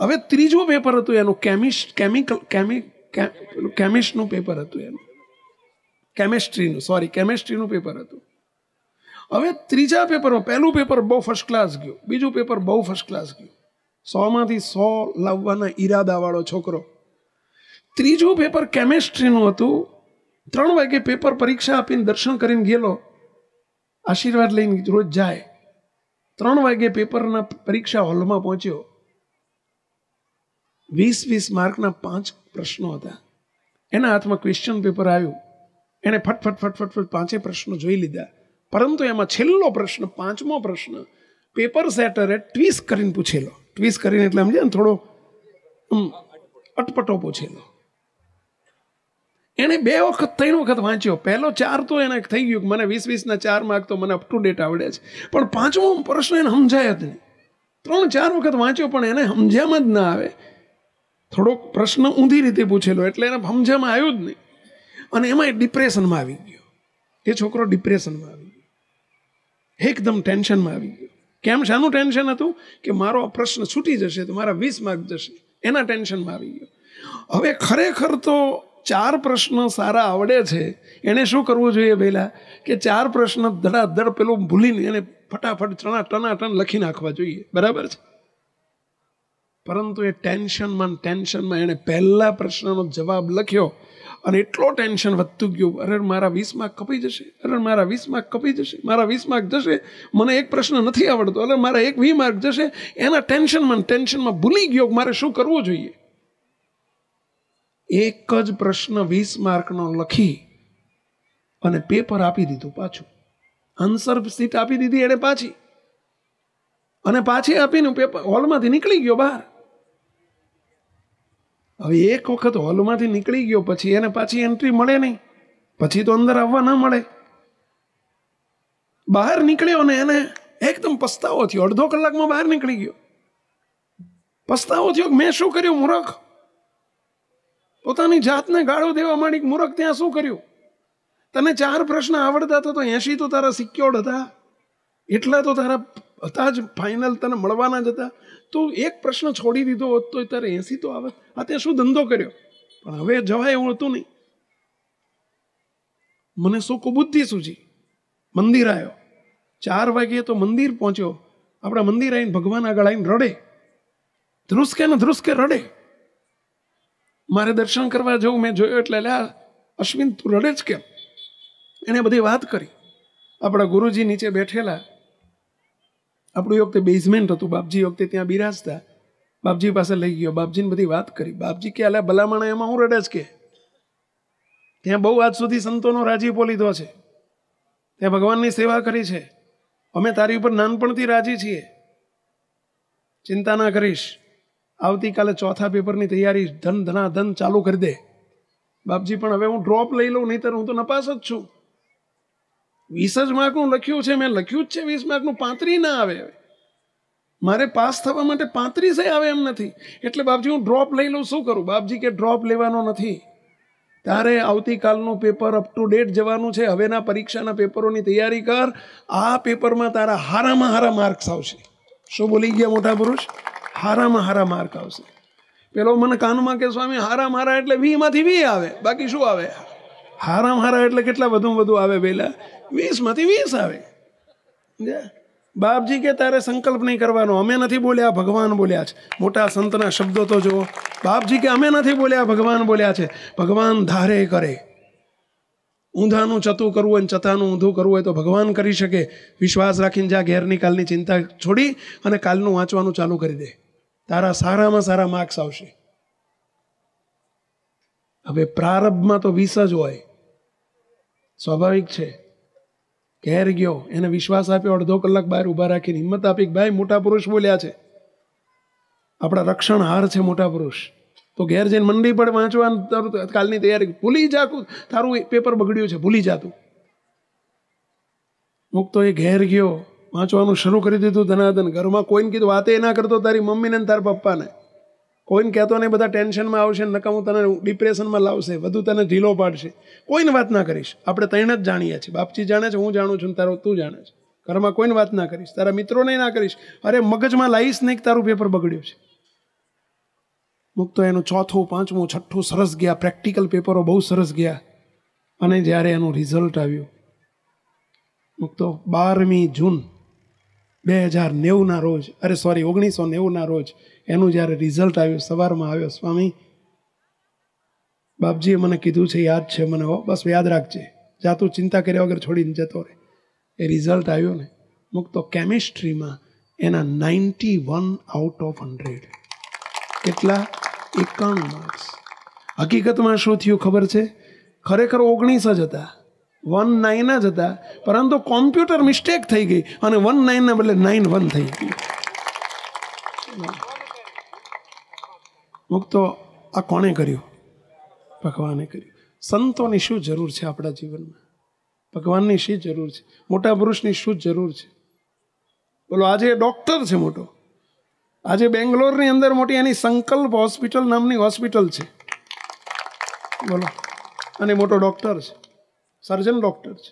S1: હવે ત્રીજું પેપર હતું એનું કેમિસ્ટ કેમિકલ કેમિક કેમિસ્ટનું પેપર હતું એનું કેમેસ્ટ્રીનું સોરી કેમેસ્ટ્રીનું પેપર હતું હવે ત્રીજા પેપરમાં પહેલું પેપર બહુ ફર્સ્ટ ક્લાસ ગયું બીજું પેપર બહુ ફર્સ્ટ ક્લાસ ગયું સોમાંથી સો લાવવાના ઈરાદાવાળો છોકરો ત્રીજું પેપર કેમેસ્ટ્રીનું હતું ત્રણ વાગે પેપર પરીક્ષા આપીને દર્શન કરીને ગયેલો આશીર્વાદ લઈને રોજ જાય ત્રણ વાગે પેપરના પરીક્ષા હોલમાં પહોંચ્યો વીસ વીસ માર્કના પાંચ પ્રશ્નો હતા એના હાથમાં ક્વેશ્ચન પેપર આવ્યું એણે ફટફટ ફટફટ ફટ પાંચે પ્રશ્નો જોઈ લીધા પરંતુ એમાં છેલ્લો પ્રશ્ન પાંચમો પ્રશ્ન પેપર સેટરે ટ્વીસ કરીને પૂછેલો ટ્વીસ કરીને એટલે સમજે ને થોડો અટપટો પૂછેલો એણે બે વખત ત્રણ વખત વાંચ્યો પહેલો ચાર તો એને થઈ ગયું મને વીસ વીસના ચાર માર્ક તો મને અપ ટુ ડેટ આવડે છે પણ પાંચમો પ્રશ્ન એને સમજાય જ નહીં ત્રણ ચાર વખત વાંચ્યો પણ એને સમજ્યામાં જ ના આવે થોડોક પ્રશ્ન ઊંધી રીતે પૂછેલો એટલે એને સમજામાં આવ્યું જ નહીં અને એમાં એ ડિપ્રેશનમાં આવી ગયો એ છોકરો ડિપ્રેશનમાં આવી ગયો એકદમ ટેન્શનમાં આવી ગયો કેમ શાનું ટેન્શન હતું કે મારો આ પ્રશ્ન છૂટી જશે તો મારા વીસ માર્ક જશે એના ટેન્શનમાં આવી ગયો હવે ખરેખર તો ચાર પ્રશ્ન સારા આવડે છે એણે શું કરવું જોઈએ પહેલાં કે ચાર પ્રશ્ન ધડાધડ પેલું ભૂલીને એને ફટાફટ ચણા ટના ટન લખી નાખવા જોઈએ બરાબર છે પરંતુ એ ટેન્શનમાં ટેન્શનમાં એણે પહેલા પ્રશ્નનો જવાબ લખ્યો અને એટલો ટેન્શન વધતું ગયું અરે મારા વીસ માર્ક કપી જશે અરે મારા વીસ માર્ક કપી જશે મારા વીસ માર્ક જશે મને એક પ્રશ્ન નથી આવડતો અરે મારા એક વી માર્ક જશે એના ટેન્શનમાં ટેન્શનમાં ભૂલી ગયો મારે શું કરવું જોઈએ એક જ પ્રશ્ન વીસ માર્કનો લખી અને પેપર આપી દીધું પાછું આન્સર સીટ આપી દીધી એણે પાછી અને પાછી આપીને પેપર હોલમાંથી નીકળી ગયો બહાર હવે એક વખત હોલમાંથી નીકળી ગયો પછી એને પાછી એન્ટ્રી મળે નહીં પછી તો અંદર આવવા ના મળે બહાર નીકળ્યો ને એને એકદમ પસ્તાવો થયો અડધો કલાકમાં બહાર નીકળી ગયો પસ્તાવો થયો મેં શું કર્યું મૂરખ પોતાની જાતને ગાળો દેવા માંડી મૂરખ ત્યાં શું કર્યું તને ચાર પ્રશ્ન આવડતા હતા તો એસી તો તારા સિક્યોર્ડ હતા એટલા તો તારા અતાજી ફાઈનલ તને મળવાના જ હતા તો એક પ્રશ્ન છોડી દીધો હોત તો તારે 80 તો આવત અત્યારે શું ધંધો કર્યો પણ હવે જવાય હું હતું નહીં મને સોકો બુદ્ધિ સુજી મંદિર આવ્યો 4 વાગ્યે તો મંદિર પહોંચ્યો આપણે મંદિર આઈન ભગવાન આગળ આઈન રડે દુસ્કેન દુસ્કે રડે મારે દર્શન કરવા જઉં મે જોયો એટલે અલ્યા અશ્વિન તું રડે છે કે એને બધી વાત કરી આપણા ગુરુજી નીચે બેઠેલા આપણું વખતે બેઝમેન્ટ હતું બાપજી વખતે ત્યાં બિરાજતા બાપજી પાસે લઈ ગયો બાપજીને બધી વાત કરી બાપજી કે અલ્યા ભલામણ એમાં હું રડે જ કે ત્યાં બહુ આજ સુધી સંતોનો રાજીપો લીધો છે ત્યાં ભગવાનની સેવા કરી છે અમે તારી ઉપર નાનપણથી રાજી છીએ ચિંતા ના કરીશ આવતીકાલે ચોથા પેપરની તૈયારી ધન ધના ધન ચાલુ કરી દે બાપજી પણ હવે હું ડ્રોપ લઈ લઉં નહીતર હું તો નપાસ જ છું વીસ જ માર્કનું લખ્યું છે મેં લખ્યું જ છે વીસ માર્કનું પાંત્રી ના આવે મારે પાસ થવા માટે પાંત્રીસે આવે એમ નથી એટલે બાપજી હું ડ્રોપ લઈ લઉં શું કરું બાપજી કે ડ્રોપ લેવાનો નથી તારે આવતીકાલનું પેપર અપ ટુ ડેટ જવાનું છે હવેના પરીક્ષાના પેપરોની તૈયારી કર આ પેપરમાં તારા હારામાં હારા માર્ક્સ આવશે શું બોલી ગયા મોટા પુરુષ હારામાં હારા માર્ક આવશે પેલો મને કાનમાં કે સ્વામી હારા મારા એટલે વીમાંથી વી આવે બાકી શું આવે હા હારામ હારા એટલે કેટલા વધુ વધુ આવે વહેલા વીસમાંથી વીસ આવે બાપજી કે તારે સંકલ્પ નહીં કરવાનો અમે નથી બોલ્યા ભગવાન બોલ્યા છે મોટા સંતના શબ્દો તો જુઓ બાપજી કે અમે નથી બોલ્યા ભગવાન બોલ્યા છે ભગવાન ધારે કરે ઊંધાનું ચતું કરવું હોય ચતાનું ઊંધું કરવું હોય તો ભગવાન કરી શકે વિશ્વાસ રાખીને જા ઘેરની કાલની ચિંતા છોડી અને કાલનું વાંચવાનું ચાલુ કરી દે તારા સારામાં સારા માર્ક્સ આવશે હવે પ્રારંભમાં તો વીસ જ હોય સ્વાભાવિક છે ઘેર ગયો એને વિશ્વાસ આપ્યો અડધો કલાક બહાર ઊભા રાખીને હિંમત આપી કે ભાઈ મોટા પુરુષ બોલ્યા છે આપણા રક્ષણ હાર છે મોટા પુરુષ તો ઘેર જઈને મંડી પર વાંચવાનું તારું કાલની તૈયારી ભૂલી જાતું તારું પેપર બગડ્યું છે ભૂલી જાતું મુક તો એ ઘેર ગયો વાંચવાનું શરૂ કરી દીધું ધનાધન ઘરમાં કોઈને કીધું વાતે એના કરતો તારી મમ્મીને તારા પપ્પાને કોઈને કહેતો નહીં બધા ટેન્શનમાં આવશે હું તને ડિપ્રેશનમાં લાવશે બધું તને ઢીલો પાડશે કોઈને વાત ના કરીશ આપણે ત્રણ જ જાણીએ છીએ બાપજી જાણે છે હું જાણું છું તારો તું જાણે છે ઘરમાં કોઈને વાત ના કરીશ તારા મિત્રોને ના કરીશ અરે મગજમાં લાવીશ નહીં કે તારું પેપર બગડ્યું છે મુક્ત એનું ચોથું પાંચમું છઠ્ઠું સરસ ગયા પ્રેક્ટિકલ પેપરો બહુ સરસ ગયા અને જ્યારે એનું રિઝલ્ટ આવ્યું મુક્તો બારમી જૂન બે હજાર નેવુંના રોજ અરે સોરી ઓગણીસો નેવુંના રોજ એનું જ્યારે રિઝલ્ટ આવ્યું સવારમાં આવ્યો સ્વામી બાપજીએ મને કીધું છે યાદ છે મને બસ યાદ રાખજે જા તું ચિંતા કર્યા વગર છોડીને જતો રહે એ રિઝલ્ટ આવ્યો ને મૂક તો કેમિસ્ટ્રીમાં એના ninety one out of hundred કેટલા એકાણું માર્ક્સ હકીકતમાં શું થયું ખબર છે ખરેખર ઓગણીસ જ હતા વન નાઇન જ હતા પરંતુ કોમ્પ્યુટર મિસ્ટેક થઈ ગઈ અને વન નાઇનના બદલે નાઇન વન થઈ ગયું ભક્તો આ કોણે કર્યું ભગવાને કર્યું સંતોની શું જરૂર છે આપણા જીવનમાં ભગવાનની શી જરૂર છે મોટા પુરુષની શું જરૂર છે બોલો આજે ડૉક્ટર છે મોટો આજે બેંગ્લોરની અંદર મોટી એની સંકલ્પ હોસ્પિટલ નામની હોસ્પિટલ છે બોલો અને મોટો ડૉક્ટર છે સર્જન ડૉક્ટર છે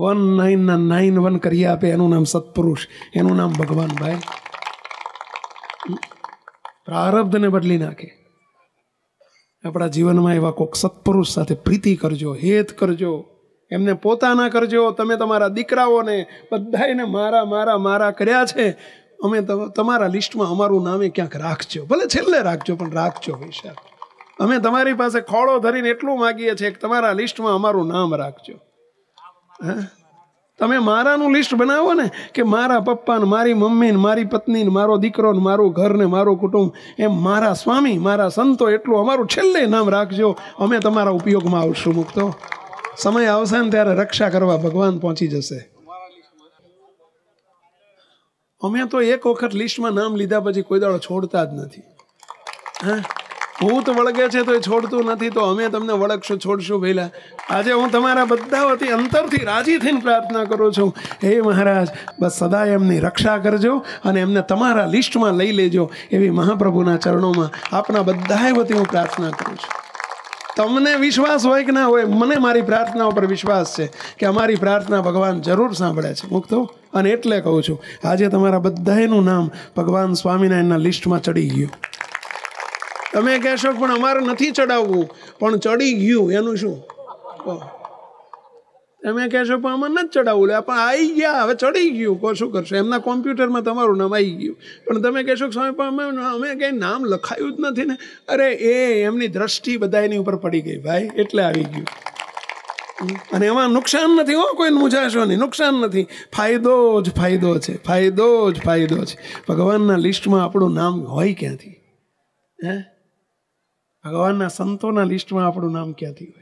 S1: વન નાઇન નાઇન વન કરી આપે એનું નામ સત્પુરુષ એનું નામ ભગવાન ભાઈ પ્રારબ્ધને બદલી નાખે આપણા જીવનમાં એવા કોઈક સત્પુરુષ સાથે પ્રીતિ કરજો હેત કરજો એમને પોતાના કરજો તમે તમારા દીકરાઓને બધાને મારા મારા મારા કર્યા છે અમે તમારા લિસ્ટમાં અમારું નામે ક્યાંક રાખજો ભલે છેલ્લે રાખજો પણ રાખજો પૈસા અમે તમારી પાસે ખોળો ધરીને એટલું માગીએ છીએ કે તમારા લિસ્ટમાં અમારું નામ રાખજો તમે મારાનું લિસ્ટ બનાવો ને કે મારા પપ્પાને મારી મમ્મીને મારી પત્નીને મારો દીકરો ને મારું ઘર ને મારું કુટુંબ એમ મારા સ્વામી મારા સંતો એટલું અમારું છેલ્લે નામ રાખજો અમે તમારા ઉપયોગમાં આવશું મુક્તો સમય આવશે ને ત્યારે રક્ષા કરવા ભગવાન પહોંચી જશે અમે તો એક વખત લિસ્ટમાં નામ લીધા પછી કોઈ દાડો છોડતા જ નથી હા ભૂત વળગે છે તો એ છોડતું નથી તો અમે તમને વળગશું છોડશું ભેલા આજે હું તમારા બધા વતી અંતરથી રાજી થઈને પ્રાર્થના કરું છું હે મહારાજ બસ સદાય એમની રક્ષા કરજો અને એમને તમારા લિસ્ટમાં લઈ લેજો એવી મહાપ્રભુના ચરણોમાં આપના બધાએ વતી હું પ્રાર્થના કરું છું તમને વિશ્વાસ હોય કે ના હોય મને મારી પ્રાર્થના ઉપર વિશ્વાસ છે કે અમારી પ્રાર્થના ભગવાન જરૂર સાંભળે છે મુક્તો અને એટલે કહું છું આજે તમારા બધાનું નામ ભગવાન સ્વામિનારાયણના લિસ્ટમાં ચડી ગયું તમે કહેશો પણ અમારે નથી ચડાવવું પણ ચડી ગયું એનું શું તમે કહેશો પણ અમે નથી ચડાવવું લે પણ આવી ગયા હવે ચડી ગયું કહો શું કરશો એમના કોમ્પ્યુટરમાં તમારું નામ આવી ગયું પણ તમે કહેશો કે સ્વામી પણ અમે અમે કંઈ નામ લખાયું જ નથી ને અરે એ એમની દ્રષ્ટિ બધા એની ઉપર પડી ગઈ ભાઈ એટલે આવી ગયું અને એમાં નુકસાન નથી હો કોઈ મૂંઝાશો નહીં નુકસાન નથી ફાયદો જ ફાયદો છે ફાયદો જ ફાયદો છે ભગવાનના લિસ્ટમાં આપણું નામ હોય ક્યાંથી હે ભગવાનના સંતોના લિસ્ટમાં આપણું નામ ક્યાંથી હોય